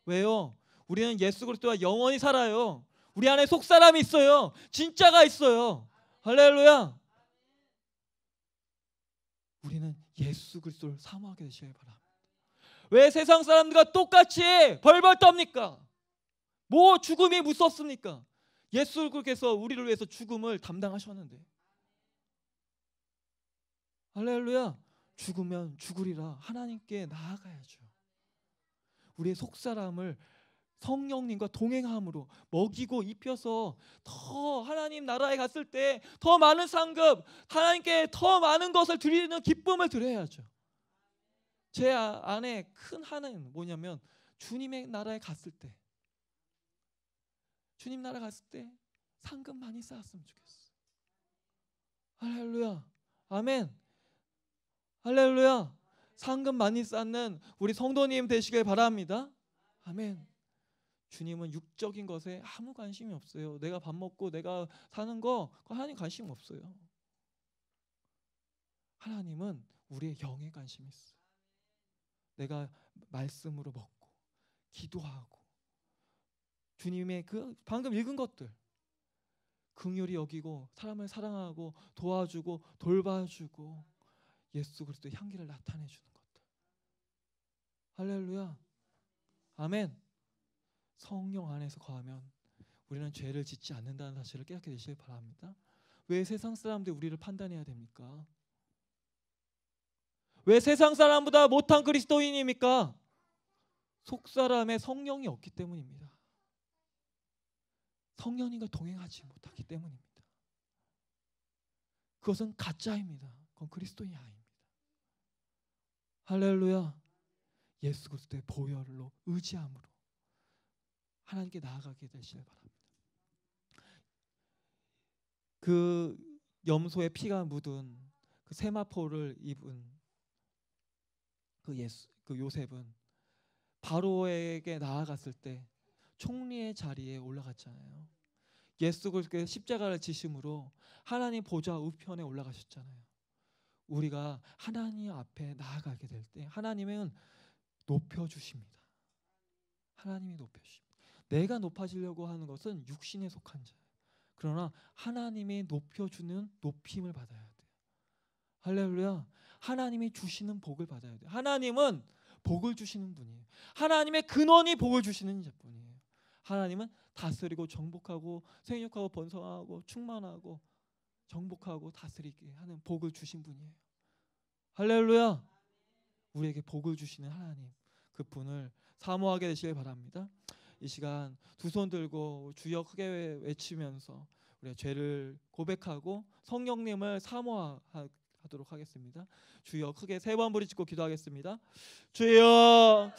[SPEAKER 2] 왜요? 우리는 예수 그리스도와 영원히 살아요. 우리 안에 속사람이 있어요. 진짜가 있어요. 할렐루야. 우리는 예수 그리스도를 사모하게 되시길 바랍니다. 왜 세상 사람들과 똑같이 벌벌 떱니까? 뭐 죽음이 무섭습니까? 예수께서 우리를 위해서 죽음을 담당하셨는데 할렐루야 죽으면 죽으리라 하나님께 나아가야죠 우리의 속사람을 성령님과 동행함으로 먹이고 입혀서 더 하나님 나라에 갔을 때 더 많은 상급, 하나님께 더 많은 것을 드리는 기쁨을 드려야죠. 제 아, 안에 큰 하나는 뭐냐면 주님의 나라에 갔을 때 주님 나라 갔을 때 상급 많이 쌓았으면 좋겠어. 할렐루야. 아멘. 할렐루야. 상금 많이 쌓는 우리 성도님 되시길 바랍니다. 아멘. 주님은 육적인 것에 아무 관심이 없어요. 내가 밥 먹고 내가 사는 거 하나님 관심 없어요. 하나님은 우리의 영에 관심이 있어. 내가 말씀으로 먹고 기도하고 주님의 그 방금 읽은 것들 긍휼히 여기고 사람을 사랑하고 도와주고 돌봐주고 예수 그리스도의 향기를 나타내 주는 것들. 할렐루야. 아멘. 성령 안에서 거하면 우리는 죄를 짓지 않는다는 사실을 깨닫게 되시길 바랍니다. 왜 세상 사람들이 우리를 판단해야 됩니까? 왜 세상 사람보다 못한 그리스도인입니까? 속 사람의 성령이 없기 때문입니다. 성령님과 동행하지 못하기 때문입니다. 그것은 가짜입니다. 그건 그리스도인이 아닙니다. 할렐루야. 예수 그리스도의 보혈로 의지함으로 하나님께 나아가게 되시길 바랍니다. 그 염소의 피가 묻은 그 세마포를 입은 그 예수 그 요셉은 바로에게 나아갔을 때 총리의 자리에 올라갔잖아요. 예수께서 십자가를 지심으로 하나님 보좌 우편에 올라가셨잖아요. 우리가 하나님 앞에 나아가게 될 때 하나님은 높여 주십니다. 하나님이 높여 주십니다. 내가 높아지려고 하는 것은 육신에 속한 자. 그러나 하나님이 높여주는 높임을 받아야 돼요. 할렐루야. 하나님이 주시는 복을 받아야 돼요. 하나님은 복을 주시는 분이에요. 하나님의 근원이 복을 주시는 분이에요. 하나님은 다스리고 정복하고 생육하고 번성하고 충만하고 정복하고 다스리게 하는 복을 주신 분이에요. 할렐루야. 우리에게 복을 주시는 하나님 그 분을 사모하게 되시길 바랍니다. 이 시간 두 손 들고 주여 크게 외치면서 우리의 죄를 고백하고 성령님을 사모하도록 하겠습니다. 주여 크게 세 번 부르짖고 기도하겠습니다. 주여